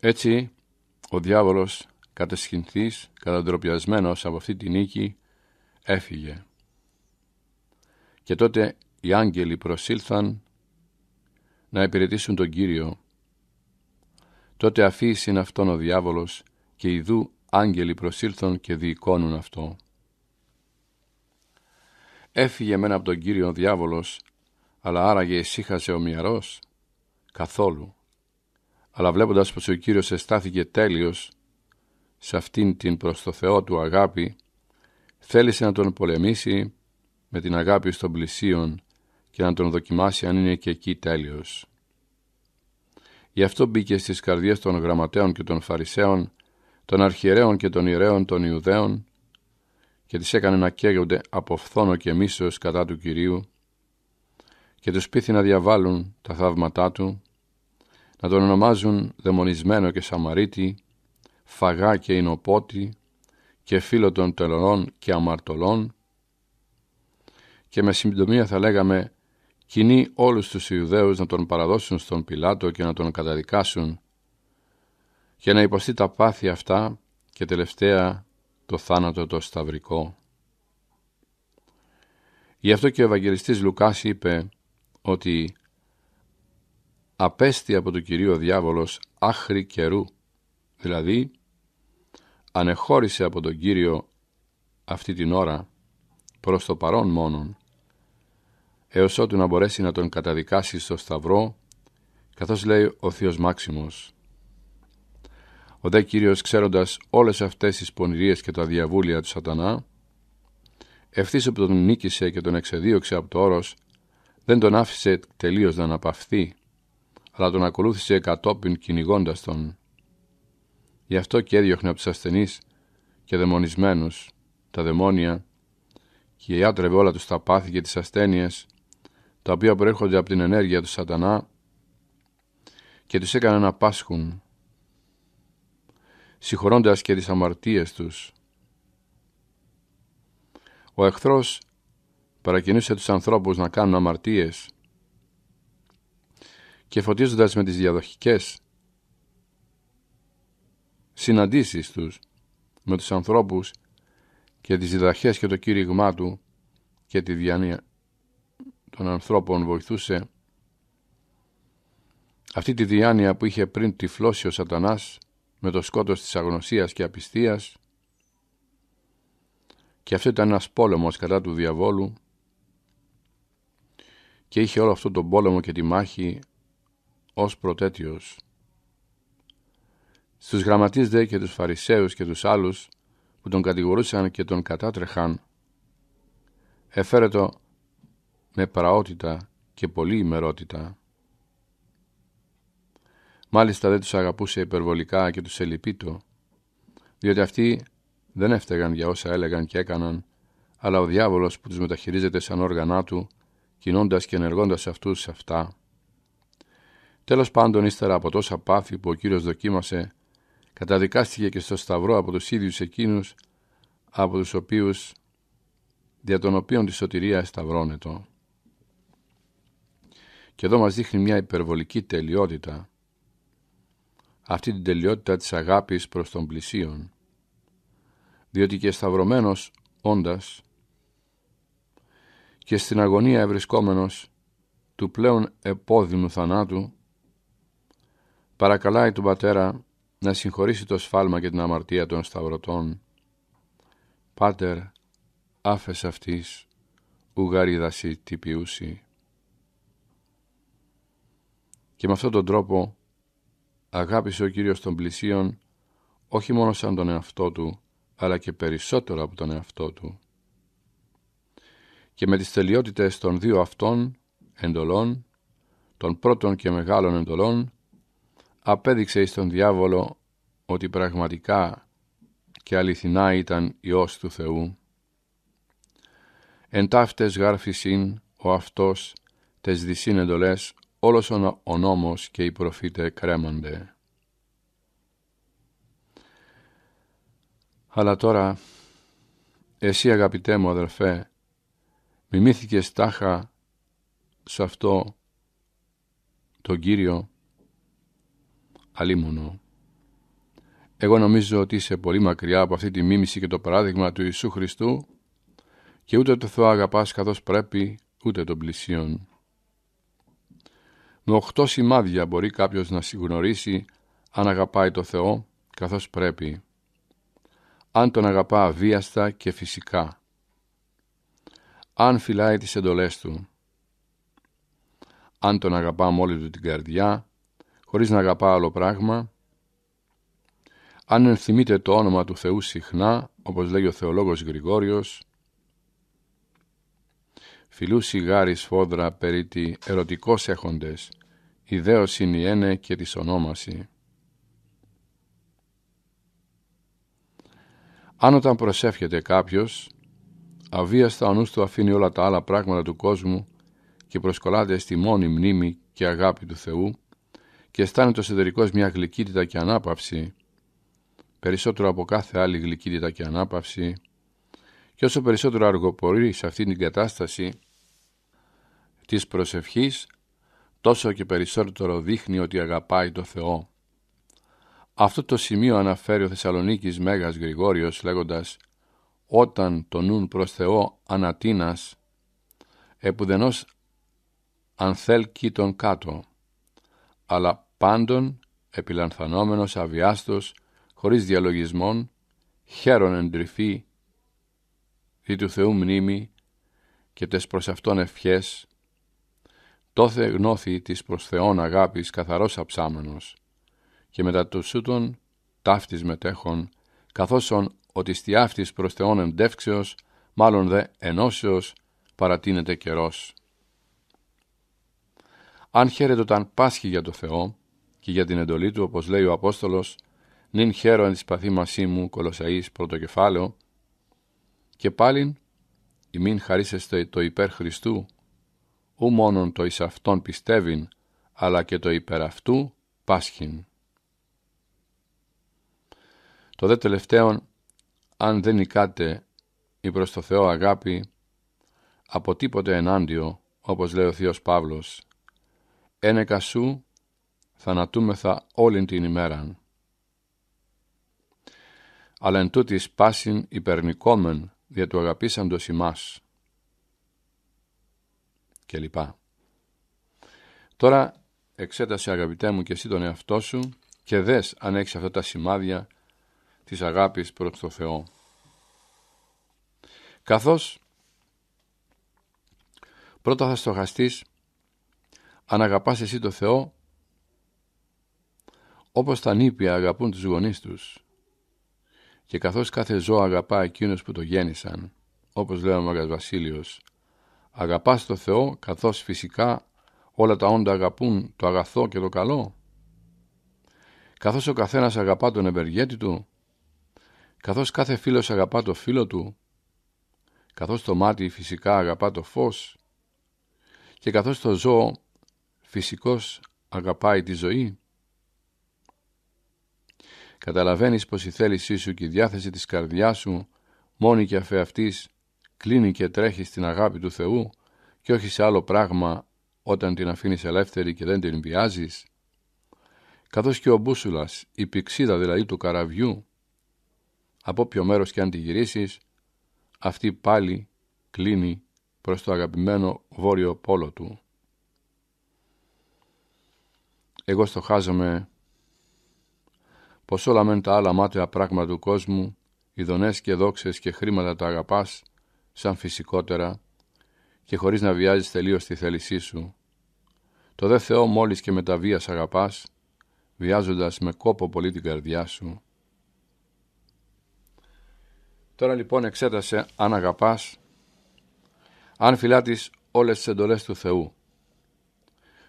Έτσι ο διάβολος κατεσχυνθής, καταντροπιασμένος από αυτή τη νίκη έφυγε. Και τότε οι άγγελοι προσήλθαν να υπηρετήσουν τον Κύριο. Τότε αφήσει αυτόν ο διάβολος και ειδού άγγελοι προσήλθον και διοικώνουν αυτό. Έφυγε μένα από τον Κύριο διάβολος, αλλά άραγε ησύχασε ο μυαρός. Καθόλου. Αλλά βλέποντας πως ο Κύριος εστάθηκε τέλειος σε αυτήν την προς το Θεό του αγάπη, θέλησε να τον πολεμήσει με την αγάπη στον πλησίον και να τον δοκιμάσει αν είναι και εκεί τέλειος. Γι' αυτό μπήκε στις καρδιές των γραμματέων και των φαρισαίων των αρχιερέων και των ιερέων των Ιουδαίων και τις έκανε να καίγονται από φθόνο και μίσος κατά του Κυρίου και τους πείθη να διαβάλουν τα θαύματά του, να τον ονομάζουν δαιμονισμένο και Σαμαρίτη, φαγά και εινοπότη και φίλο των τελωνών και αμαρτωλών και με συμπτωμία θα λέγαμε κοινή όλους τους Ιουδαίους να τον παραδώσουν στον Πιλάτο και να τον καταδικάσουν και να υποστεί τα πάθη αυτά και τελευταία το θάνατο το σταυρικό. Γι' αυτό και ο Ευαγγελιστής Λουκάς είπε ότι απέστη από τον Κυρίο Διάβολος άχρη καιρού, δηλαδή ανεχώρησε από τον Κύριο αυτή την ώρα προς το παρόν μόνον, έως ότου να μπορέσει να τον καταδικάσει στο σταυρό, καθώς λέει ο Θείος Μάξιμος, ο δε Κύριος ξέροντας όλες αυτές τις πονηρίες και τα διαβούλια του σατανά, ευθύς που τον νίκησε και τον εξεδίωξε από το όρος, δεν τον άφησε τελείως να αναπαυθεί, αλλά τον ακολούθησε κατόπιν κυνηγώντας τον. Γι' αυτό και έδιωχνε από τους ασθενείς και δαιμονισμένους τα δαιμόνια και ιάτρευε όλα τους τα πάθη και τις ασθένειες, τα οποία προέρχονται από την ενέργεια του σατανά και τους έκανε να πάσχουν συγχωρώντας και τις αμαρτίες τους. Ο εχθρός παρακινούσε τους ανθρώπους να κάνουν αμαρτίες και φωτίζοντας με τις διαδοχικές συναντήσεις τους με τους ανθρώπους και τις διδαχές και το κήρυγμά του και τη διάνοια των ανθρώπων βοηθούσε αυτή τη διάνοια που είχε πριν τυφλώσει ο σατανάς με το σκότος της αγνωσίας και απιστίας και αυτό ήταν ένας πόλεμος κατά του διαβόλου και είχε όλο αυτό τον πόλεμο και τη μάχη ως προτέτιος. Στους γραμματείς δε και τους φαρισαίους και τους άλλους που τον κατηγορούσαν και τον κατάτρεχαν έφερε το με παραότητα και πολύ ημερότητα Μάλιστα δεν τους αγαπούσε υπερβολικά και τους του, διότι αυτοί δεν έφταιγαν για όσα έλεγαν και έκαναν, αλλά ο διάβολος που τους μεταχειρίζεται σαν όργανά του, κινώντας και ενεργώντας αυτούς σε αυτά. Τέλος πάντων, ύστερα από τόσα πάθη που ο Κύριος δοκίμασε, καταδικάστηκε και στο Σταυρό από τους ίδιους εκείνους, από τους οποίους, δια των οποίων τη σωτηρία σταυρώνετο. Και εδώ μας δείχνει μια υπερβολική τελειότητα, αυτή την τελειότητα της αγάπης προς τον πλησίον. Διότι και σταυρωμένος όντας και στην αγωνία ευρισκόμενος του πλέον επώδυνου θανάτου παρακαλάει τον Πατέρα να συγχωρήσει το σφάλμα και την αμαρτία των σταυρωτών. Πάτερ, άφες αυτής, ουγαρίδαση τυπιούσι». Και με αυτόν τον τρόπο αγάπησε ο Κύριος των πλησίων όχι μόνο σαν τον εαυτό του, αλλά και περισσότερο από τον εαυτό του. Και με τις τελειότητες των δύο αυτών εντολών, των πρώτων και μεγάλων εντολών, απέδειξε στον διάβολο ότι πραγματικά και αληθινά ήταν Υιός του Θεού. Εν ταύτες γάρφησιν ο αυτός τες δυσίν εντολές όλος ο νόμος και οι προφήτε κρέμονται. Αλλά τώρα, εσύ αγαπητέ μου αδερφέ, μιμήθηκες τάχα σε αυτό τον Κύριο αλίμονο. Εγώ νομίζω ότι είσαι πολύ μακριά από αυτή τη μίμηση και το παράδειγμα του Ιησού Χριστού και ούτε το Θεό αγαπάς καθώς πρέπει, ούτε τον πλησίον. Με οχτώ σημάδια μπορεί κάποιος να συγνωρίσει αν αγαπάει το Θεό καθώς πρέπει. Αν τον αγαπά αβίαστα και φυσικά. Αν φυλάει τις εντολές του. Αν τον αγαπά μόλι του την καρδιά, χωρίς να αγαπά άλλο πράγμα. Αν ενθυμείται το όνομα του Θεού συχνά, όπως λέγει ο θεολόγος Γρηγόριος, φιλού σιγάρι σφόδρα περί τη ερωτικό έχοντες, ιδέως είναι και της ονόμαση. Αν όταν προσεύχεται κάποιος, αβίαστα ο νους του αφήνει όλα τα άλλα πράγματα του κόσμου και προσκολάται στη μόνη μνήμη και αγάπη του Θεού και αισθάνεται ο εσωτερικός μια γλυκύτητα και ανάπαυση, περισσότερο από κάθε άλλη γλυκύτητα και ανάπαυση, και όσο περισσότερο αργοπορεί σε αυτήν την κατάσταση, της προσευχής τόσο και περισσότερο δείχνει ότι αγαπάει το Θεό. Αυτό το σημείο αναφέρει ο Θεσσαλονίκης Μέγας Γρηγόριος λέγοντας «Όταν το νουν προς Θεό ανατίνας, επουδενός αν τον κάτω, αλλά πάντων επιλανθανόμενος αβιάστος, χωρίς διαλογισμών, χαίρον εντρυφή, δι του Θεού μνήμη και τες προς αυτόν ευχές, τόθε γνώθη της προς Θεόν αγάπης καθαρός αψάμενος, και μετά το σούτον ταύτης μετέχων, ον ότι στη αύτης προς Θεόν εντεύξεως, μάλλον δε ενώσεως, παρατείνεται καιρός. Αν χαίρετοταν πάσχη για το Θεό και για την εντολή του, όπως λέει ο Απόστολος, νυν χαίρο εν της παθήμασή μου, Κολοσαής, πρωτοκεφάλαιο, και πάλιν ημίν χαρίσεστε το υπέρ Χριστού, ου μόνον το εις αυτόν πιστεύειν, αλλά και το υπερ αυτού Το δε τελευταίον, αν δεν νικάτε η προς το Θεό αγάπη, από τίποτε ενάντιο, όπως λέει ο Θείος Παύλος, ένεκα σου θανατούμεθα όλην την ημέραν. Αλλά εν τούτης πάσιν υπερνικόμεν δια του αγαπήσαντος ημάς. Τώρα εξέτασε αγαπητέ μου και εσύ τον εαυτό σου και δες αν έχεις αυτά τα σημάδια της αγάπης προς το Θεό. Καθώς πρώτα θα στοχαστείς αν αγαπάς εσύ το Θεό όπως τα νήπια αγαπούν τους γονείς τους και καθώς κάθε ζώο αγαπά εκείνους που το γέννησαν όπως λέει ο Μαγκας Βασίλειος Αγαπάς το Θεό καθώς φυσικά όλα τα όντα αγαπούν το αγαθό και το καλό. Καθώς ο καθένας αγαπά τον ευεργέτη του, καθώς κάθε φίλος αγαπά το φίλο του, καθώς το μάτι φυσικά αγαπά το φως και καθώς το ζώο φυσικός αγαπάει τη ζωή. Καταλαβαίνεις πως η θέλησή σου και η διάθεση της καρδιάς σου μόνη και αφεαυτής κλείνει και τρέχει στην αγάπη του Θεού και όχι σε άλλο πράγμα όταν την αφήνεις ελεύθερη και δεν την βιάζεις, Καθώς και ο μπούσουλας, η πηξίδα δηλαδή του καραβιού, από ποιο μέρος και αν τη γυρίσεις, αυτή πάλι κλείνει προς το αγαπημένο βόρειο πόλο του. Εγώ στοχάζομαι πως όλα μεν τα άλλα μάτια πράγματα του κόσμου, ειδονές και δόξες και χρήματα τα αγαπάς, σαν φυσικότερα και χωρίς να βιάζεις τελείως τη θέλησή σου. Το δε Θεό μόλις και με τα βία αγαπάς, βιάζοντας με κόπο πολύ την καρδιά σου. Τώρα λοιπόν εξέτασε αν αγαπάς, αν φυλάτης όλες τις εντολές του Θεού.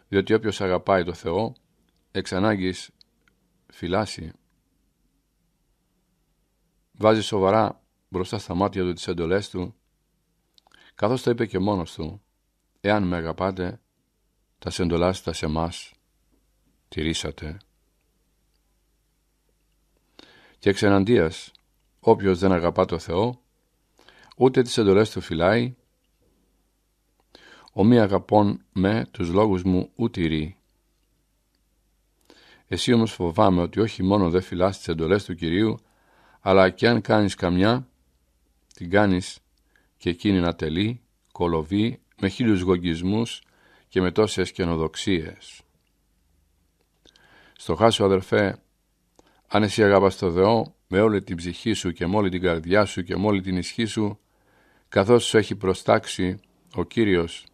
Διότι όποιος αγαπάει το Θεό, εξ ανάγκης φυλάσει. Βάζει σοβαρά μπροστά στα μάτια του τις εντολές του καθώς το είπε και μόνος του «Εάν με αγαπάτε, τα σεντολάστα σε εμάς τηρήσατε». Και εξεναντίας, όποιος δεν αγαπά το Θεό, ούτε τις εντολές του φυλάει, ο μη αγαπών με τους λόγους μου ούτε ρί». Εσύ όμως φοβάμαι ότι όχι μόνο δεν φυλάς τις εντολές του Κυρίου, αλλά και αν κάνεις καμιά, την κάνεις και εκείνη να τελεί, κολοβεί, με χίλιους γογγισμούς και με τόσες καινοδοξίες. Στο χάσο αδερφέ, αν εσύ αγαπάς το Θεό με όλη την ψυχή σου και με όλη την καρδιά σου και με όλη την ισχύ σου, καθώς σου έχει προστάξει ο Κύριος,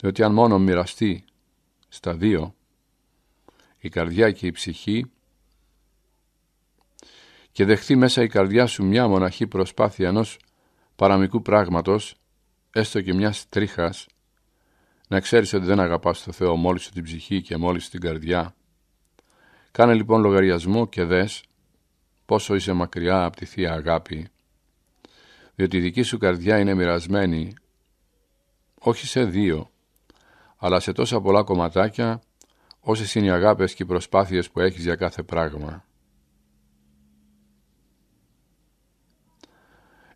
διότι αν μόνο μοιραστεί στα δύο, η καρδιά και η ψυχή, και δεχθεί μέσα η καρδιά σου μια μοναχή προσπάθεια ενός παραμικού πράγματος, έστω και μιας τρίχας, να ξέρεις ότι δεν αγαπάς το Θεό μόλις την ψυχή και μόλις την καρδιά. Κάνε λοιπόν λογαριασμό και δες πόσο είσαι μακριά από τη Θεία Αγάπη, διότι η δική σου καρδιά είναι μοιρασμένη όχι σε δύο, αλλά σε τόσα πολλά κομματάκια όσες είναι οι αγάπες και οι προσπάθειες που έχεις για κάθε πράγμα.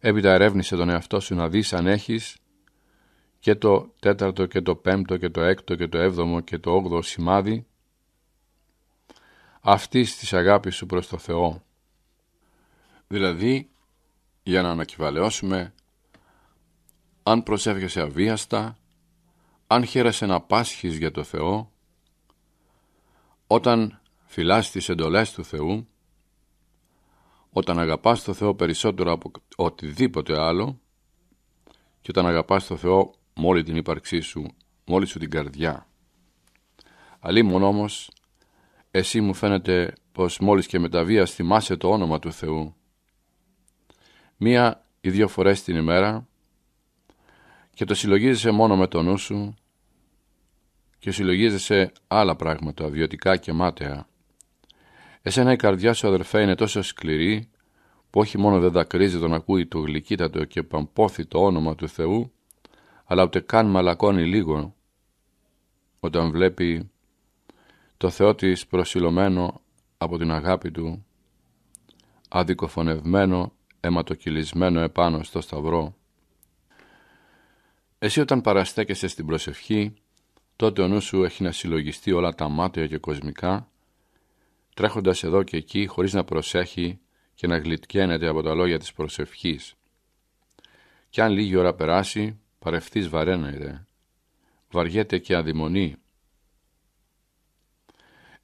Έπειτα ερεύνησε τον εαυτό σου να δεις αν έχεις και το τέταρτο και το πέμπτο και το έκτο και το έβδομο και το όγδοο σημάδι αυτής της αγάπης σου προς το Θεό. Δηλαδή, για να ανακυβαλαιώσουμε, αν προσεύχεσαι αβίαστα, αν χαίρεσαι να πάσχεις για το Θεό, όταν φυλάς τις εντολές του Θεού, όταν αγαπάς το Θεό περισσότερο από οτιδήποτε άλλο και όταν αγαπάς το Θεό μόλις την ύπαρξή σου, μόλις σου την καρδιά. Αλλήμον όμως, εσύ μου φαίνεται πως μόλις και με τα θυμάσαι το όνομα του Θεού. Μία ή δύο φορές την ημέρα και το συλλογίζεσαι μόνο με το νου σου και συλλογίζεσαι άλλα πράγματα, βιωτικά και μάταια. Εσένα η καρδιά σου αδερφέ είναι τόσο σκληρή που όχι μόνο δεν δακρύζει τον ακούει το γλυκύτατο και παμπόθητο όνομα του Θεού αλλά ούτε καν μαλακώνει λίγο όταν βλέπει το Θεό της προσιλωμένο από την αγάπη του αδικοφωνευμένο, αιματοκυλισμένο επάνω στο σταυρό. Εσύ όταν παραστέκεσαι στην προσευχή τότε ο νους σου έχει να συλλογιστεί όλα τα μάτια και κοσμικά τρέχοντας εδώ και εκεί χωρίς να προσέχει και να γλιτκαίνεται από τα λόγια της προσευχής. Κι αν λίγη ώρα περάσει, βαρένα, βαραίνεται, βαριέται και αδειμονεί.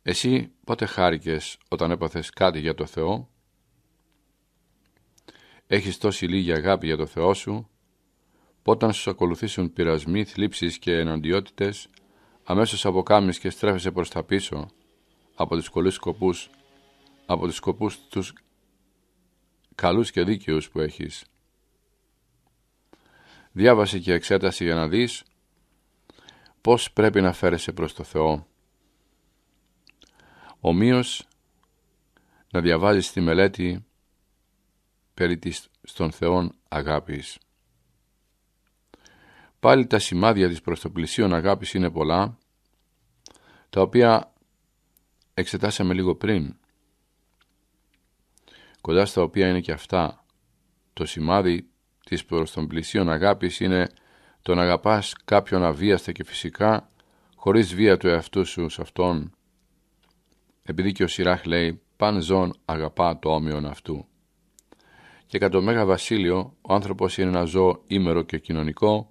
Εσύ πότε χάρηκες όταν έπαθες κάτι για το Θεό. Έχεις τόση λίγη αγάπη για το Θεό σου, Όταν σου ακολουθήσουν πειρασμοί, θλίψεις και εναντιότητες, αμέσως αποκάμεις και στρέφεσαι προς τα πίσω, από τους σκοπούς, από τους σκοπούς τους καλούς και δίκαιους που έχεις. Διάβασε και εξέταση για να δεις πώς πρέπει να φέρεσαι προς το Θεό. Ομοίως να διαβάζεις τη μελέτη περί της στον Θεών αγάπης. Πάλι τα σημάδια της προς το πλησίον αγάπης είναι πολλά, τα οποία εξετάσαμε λίγο πριν, κοντά στα οποία είναι και αυτά. Το σημάδι της προς τον πλησίον αγάπης είναι το να αγαπάς κάποιον αβίαστα και φυσικά, χωρίς βία του εαυτού σου σε αυτόν. Επειδή και ο Σιράχ λέει «Παν ζών αγαπά το όμοιον αυτού». Και κατά το Μέγα Βασίλειο ο άνθρωπος είναι ένα ζώο ήμερο και κοινωνικό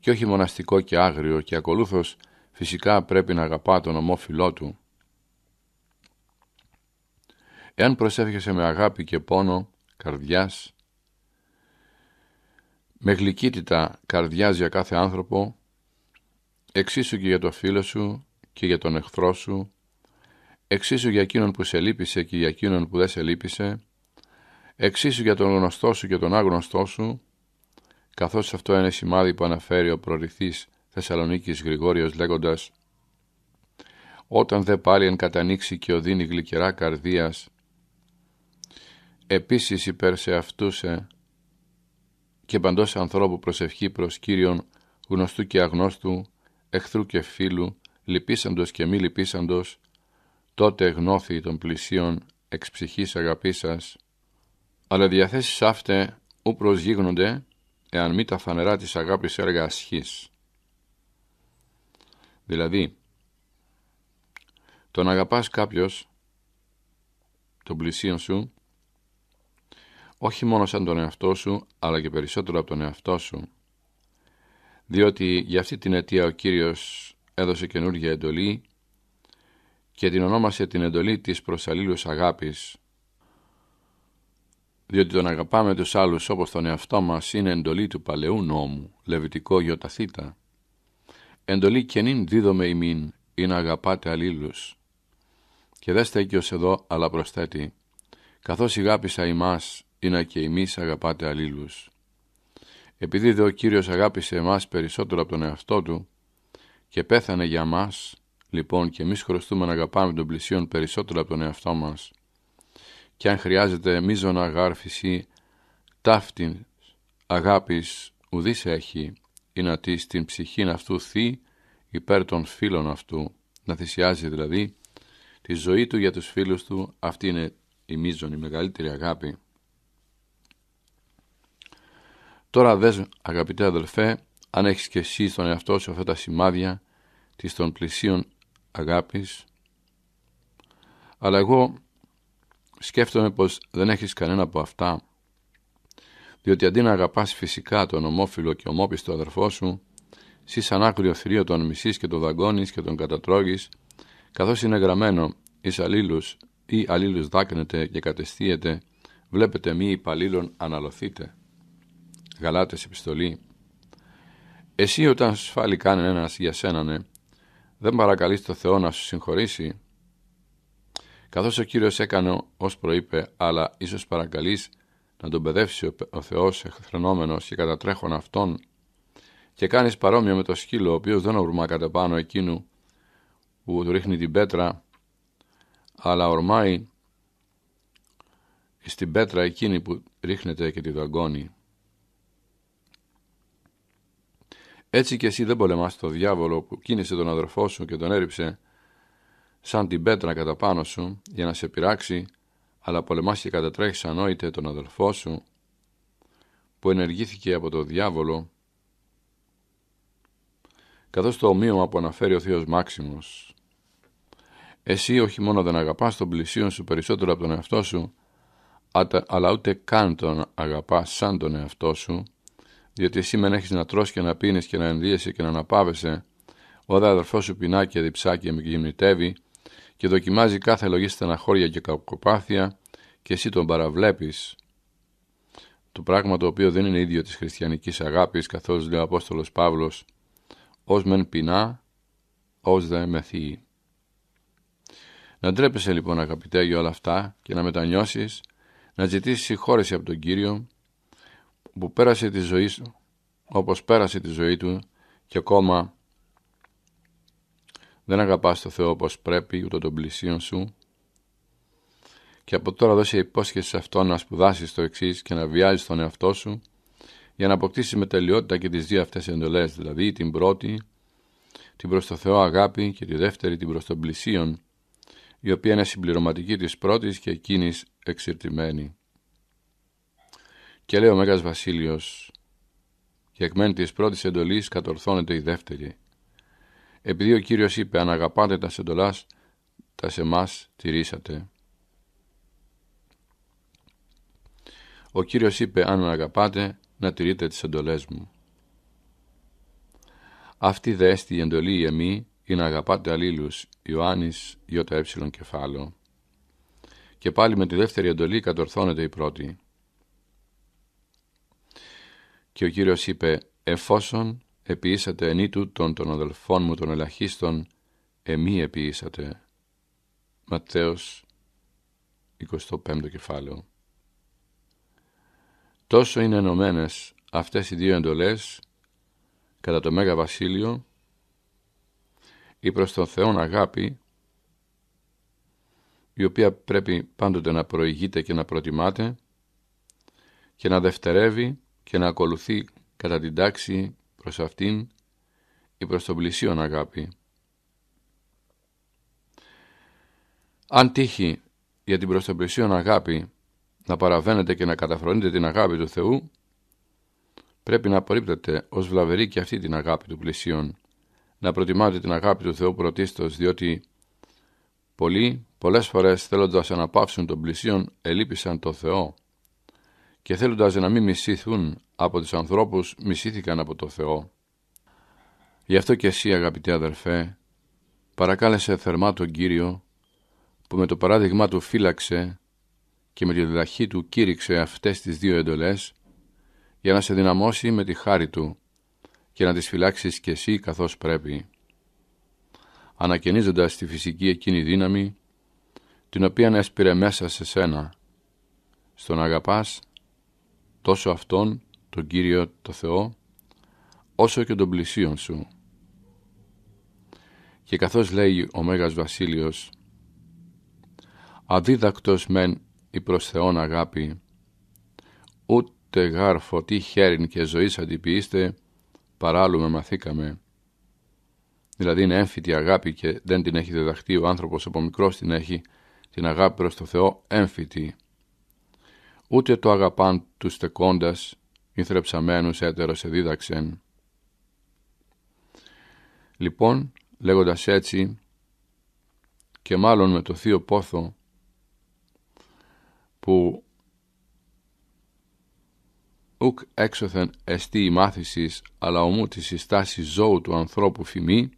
και όχι μοναστικό και άγριο και ακολούθως φυσικά πρέπει να αγαπά τον ομόφυλό του. Εάν προσεύχεσαι με αγάπη και πόνο καρδιάς, με γλυκύτητα καρδιάς για κάθε άνθρωπο, εξίσου και για το φίλο σου και για τον εχθρό σου, εξίσου για εκείνον που σε λύπησε και για εκείνον που δεν σε λύπησε, εξίσου για τον γνωστό σου και τον άγνωστό σου, καθώς αυτό είναι σημάδι που αναφέρει ο προρυθής Θεσσαλονίκης Γρηγόριος λέγοντας «Όταν δε πάλι εν κατανοίξει και οδύνει γλυκερά καρδίας, επίσης υπέρ σε αυτούσε και παντός ανθρώπου προσευχή προς Κύριον γνωστού και αγνώστου, εχθρού και φίλου, λυπήσαντος και μη λυπήσαντος, τότε γνώθη των πλησίων εξ ψυχής αγαπής σας, αλλά διαθέσεις αυτέ ου προσγίγνονται, εάν μη τα φανερά της αγάπης έργα ασχής. Δηλαδή, τον αγαπάς κάποιος, τον πλησίον σου, όχι μόνο σαν τον εαυτό σου, αλλά και περισσότερο από τον εαυτό σου. Διότι για αυτή την αιτία ο Κύριος έδωσε καινούργια εντολή και την ονόμασε την εντολή της προσαλήλους αγάπης. Διότι τον αγαπάμε τους άλλους όπως τον εαυτό μας είναι εντολή του παλαιού νόμου, Λεβιτικό Ιωταθήτα. Εντολή και νυν δίδομαι ημίν, ή να αγαπάτε αλλήλους. Και δε στέκει εδώ, αλλά προσθέτει, καθώς ημάς ή να και εμείς αγαπάτε αλλήλους. Επειδή δε ο Κύριος αγάπησε εμάς περισσότερο από τον εαυτό Του και πέθανε για μας, λοιπόν και εμείς χρωστούμε να αγαπάμε τον πλησίον περισσότερο από τον εαυτό μας και αν χρειάζεται μίζωνα αγάρφηση ταύτην αγάπης ουδής έχει ή να τη στην ψυχήν αυτού θεί υπέρ των φίλων αυτού, να θυσιάζει δηλαδή τη ζωή του για τους φίλους του, αυτή είναι η μίζωνη μεγαλύτερη αγάπη. Τώρα δες αγαπητέ αδελφέ αν έχεις και εσύ στον εαυτό σου αυτά τα σημάδια της των πλησίων αγάπης αλλά εγώ σκέφτομαι πως δεν έχεις κανένα από αυτά διότι αντί να αγαπάς φυσικά τον ομόφυλο και ομόπιστο αδερφό σου εσύ σαν άγριο θηρίο τον μισείς και τον δαγκώνεις και τον κατατρώγεις καθώς είναι γραμμένο εις αλλήλους ή αλλήλους δάκνεται και κατεστίεται βλέπετε μη υπαλλήλων αναλωθείτε. Γαλάτες επιστολή «Εσύ όταν σου σφάλει κάνει ένας για σένανε, ναι, δεν παρακαλείς το Θεό να σου συγχωρήσει» καθώς ο Κύριος έκανε ως προείπε, αλλά ίσως παρακαλείς να τον παιδεύσει ο Θεός εχθρονόμενος και κατατρέχον αυτόν και κάνεις παρόμοιο με το σκύλο, ο οποίος δεν ορμά κατά πάνω εκείνου που του ρίχνει την πέτρα, αλλά ορμάει στην πέτρα εκείνη που ρίχνεται και τη δαγκώνει. Έτσι κι εσύ δεν πολεμάς το διάβολο που κίνησε τον αδερφό σου και τον έριψε σαν την πέτρα κατά πάνω σου για να σε πειράξει, αλλά πολεμάς και κατατρέχεις ανόητε τον αδελφό σου που ενεργήθηκε από το διάβολο, καθώς το ομοίωμα που αναφέρει ο Θείος Μάξιμος. Εσύ όχι μόνο δεν αγαπάς τον πλησίον σου περισσότερο από τον εαυτό σου, αλλά ούτε καν τον αγαπάς σαν τον εαυτό σου, διότι εσύ μεν έχεις να τρως και να πίνεις και να ενδύεσαι και να αναπάβεσαι, ο αδερφός σου πεινά και διψά και γυμνητεύει και δοκιμάζει κάθε λογή στεναχώρια και κακοπάθεια και εσύ τον παραβλέπεις. Το πράγμα το οποίο δεν είναι ίδιο της χριστιανικής αγάπης, καθώς λέει ο Απόστολος Παύλος, «Ως μεν πεινά, ως δε μεθύει». Να ντρέπεσαι λοιπόν αγαπητέ για όλα αυτά και να μετανιώσεις, να ζητήσεις συγχώρεση από τον Κύριο που πέρασε τη ζωή σου όπως πέρασε τη ζωή του και ακόμα δεν αγαπάς το Θεό όπως πρέπει ούτε τον πλησίον σου και από τώρα δώσε υπόσχεση σε αυτό να σπουδάσεις το εξής και να βιάζεις τον εαυτό σου για να αποκτήσεις με τελειότητα και τις δύο αυτές εντολές, δηλαδή την πρώτη, την προς το Θεό αγάπη και τη δεύτερη την προς τον πλησίον, η οποία είναι συμπληρωματική της πρώτης και εκείνης εξυρτημένη και λέει ο Μέγας Βασίλειος «Και εκ μέν της πρώτης εντολής κατορθώνεται η δεύτερη». Επειδή ο Κύριος είπε «Αν αγαπάτε τα εντολάς, τα σε μας τηρήσατε». Ο Κύριος είπε «Αν αγαπάτε, να τηρείτε τις εντολές μου». Αυτή δε η εντολή η εμή είναι αγαπάτε αλλήλους, Ιωάννης, Ιωτα Ε κεφάλαιο. Και πάλι με τη δεύτερη εντολή κατορθώνεται η πρώτη. Και ο Κύριος είπε «Εφόσον επίησατε εν τον των αδελφών μου των ελαχίστων, εμεί επίησατε». Ματθαίος 25 κεφάλαιο Τόσο είναι ενωμένες αυτές οι δύο εντολές κατά το Μέγα Βασίλειο η προς τον Θεόν αγάπη η οποία πρέπει πάντοτε να προηγείται και να προτιμάται και να δευτερεύει και να ακολουθεί κατά την τάξη προς αυτήν ή προς τον πλησίον αγάπη. Αν τύχει για την προς τον αγάπη να παραβαίνετε και να καταφρονείτε την αγάπη του Θεού, πρέπει να απορρίπτετε ως βλαβερή και αυτή την αγάπη του πλησίον, να προτιμάτε την αγάπη του Θεού πρωτίστως, διότι πολλοί πολλές φορές θέλοντας να αναπαύσουν τον πλησίον ελείπησαν το Θεό και θέλοντας να μην μισήθουν από τους ανθρώπους, μισήθηκαν από το Θεό. Γι' αυτό και εσύ αγαπητέ αδερφέ, παρακάλεσε θερμά τον Κύριο, που με το παράδειγμα του φύλαξε και με τη διδαχή του κήρυξε αυτές τις δύο εντολές, για να σε δυναμώσει με τη χάρη του και να τις φυλάξεις κι εσύ καθώς πρέπει. Ανακαινίζοντας τη φυσική εκείνη δύναμη, την οποία έσπηρε μέσα σε σένα, στον αγαπάς τόσο αυτόν, τον Κύριο το Θεό, όσο και τον πλησίον σου. Και καθώς λέει ο Μέγας Βασίλειος, αδίδακτος μεν η προς Θεόν αγάπη, ούτε γάρφο τι χέριν και ζωής αντιποιήστε, με μαθήκαμε. Δηλαδή είναι έμφυτη αγάπη και δεν την έχει διδαχτεί ο άνθρωπος από μικρός την έχει, την αγάπη προς το Θεό έμφυτη ούτε το αγαπάν τους στεκόντας, ή θρεψαμένους έτερος εδίδαξεν. Λοιπόν, λέγοντας έτσι, και μάλλον με το θείο πόθο, που ουκ έξωθεν εστί η μάθησης, αλλά ομού της συστάση ζώου του ανθρώπου φημή,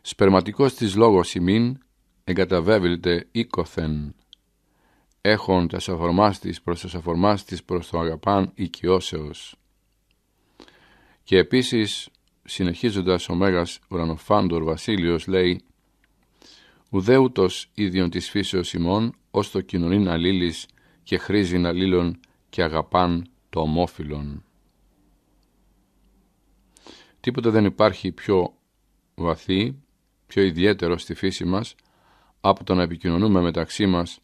σπερματικός της λόγος ημίν, εγκαταβέβηλται οίκοθεν έχουν τα σαφορμάστης προς το σαφορμάστης προς το αγαπάν οικειώσεως. Και επίσης, συνεχίζοντας ο Μέγας Ουρανοφάντορ Βασίλειος λέει «Ουδέουτος ίδιον της φύσεως ημών, ως το κοινωνήν αλλήλης και χρήζην αλλήλων και αγαπάν το ομόφυλον». Τίποτα δεν υπάρχει πιο βαθύ, πιο ιδιαίτερο στη φύση μας, από το να επικοινωνούμε μεταξύ μας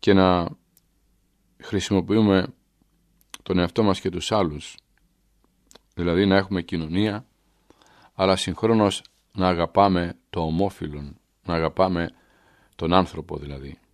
και να χρησιμοποιούμε τον εαυτό μας και τους άλλους. Δηλαδή να έχουμε κοινωνία, αλλά συγχρόνως να αγαπάμε το ομόφυλον, να αγαπάμε τον άνθρωπο δηλαδή.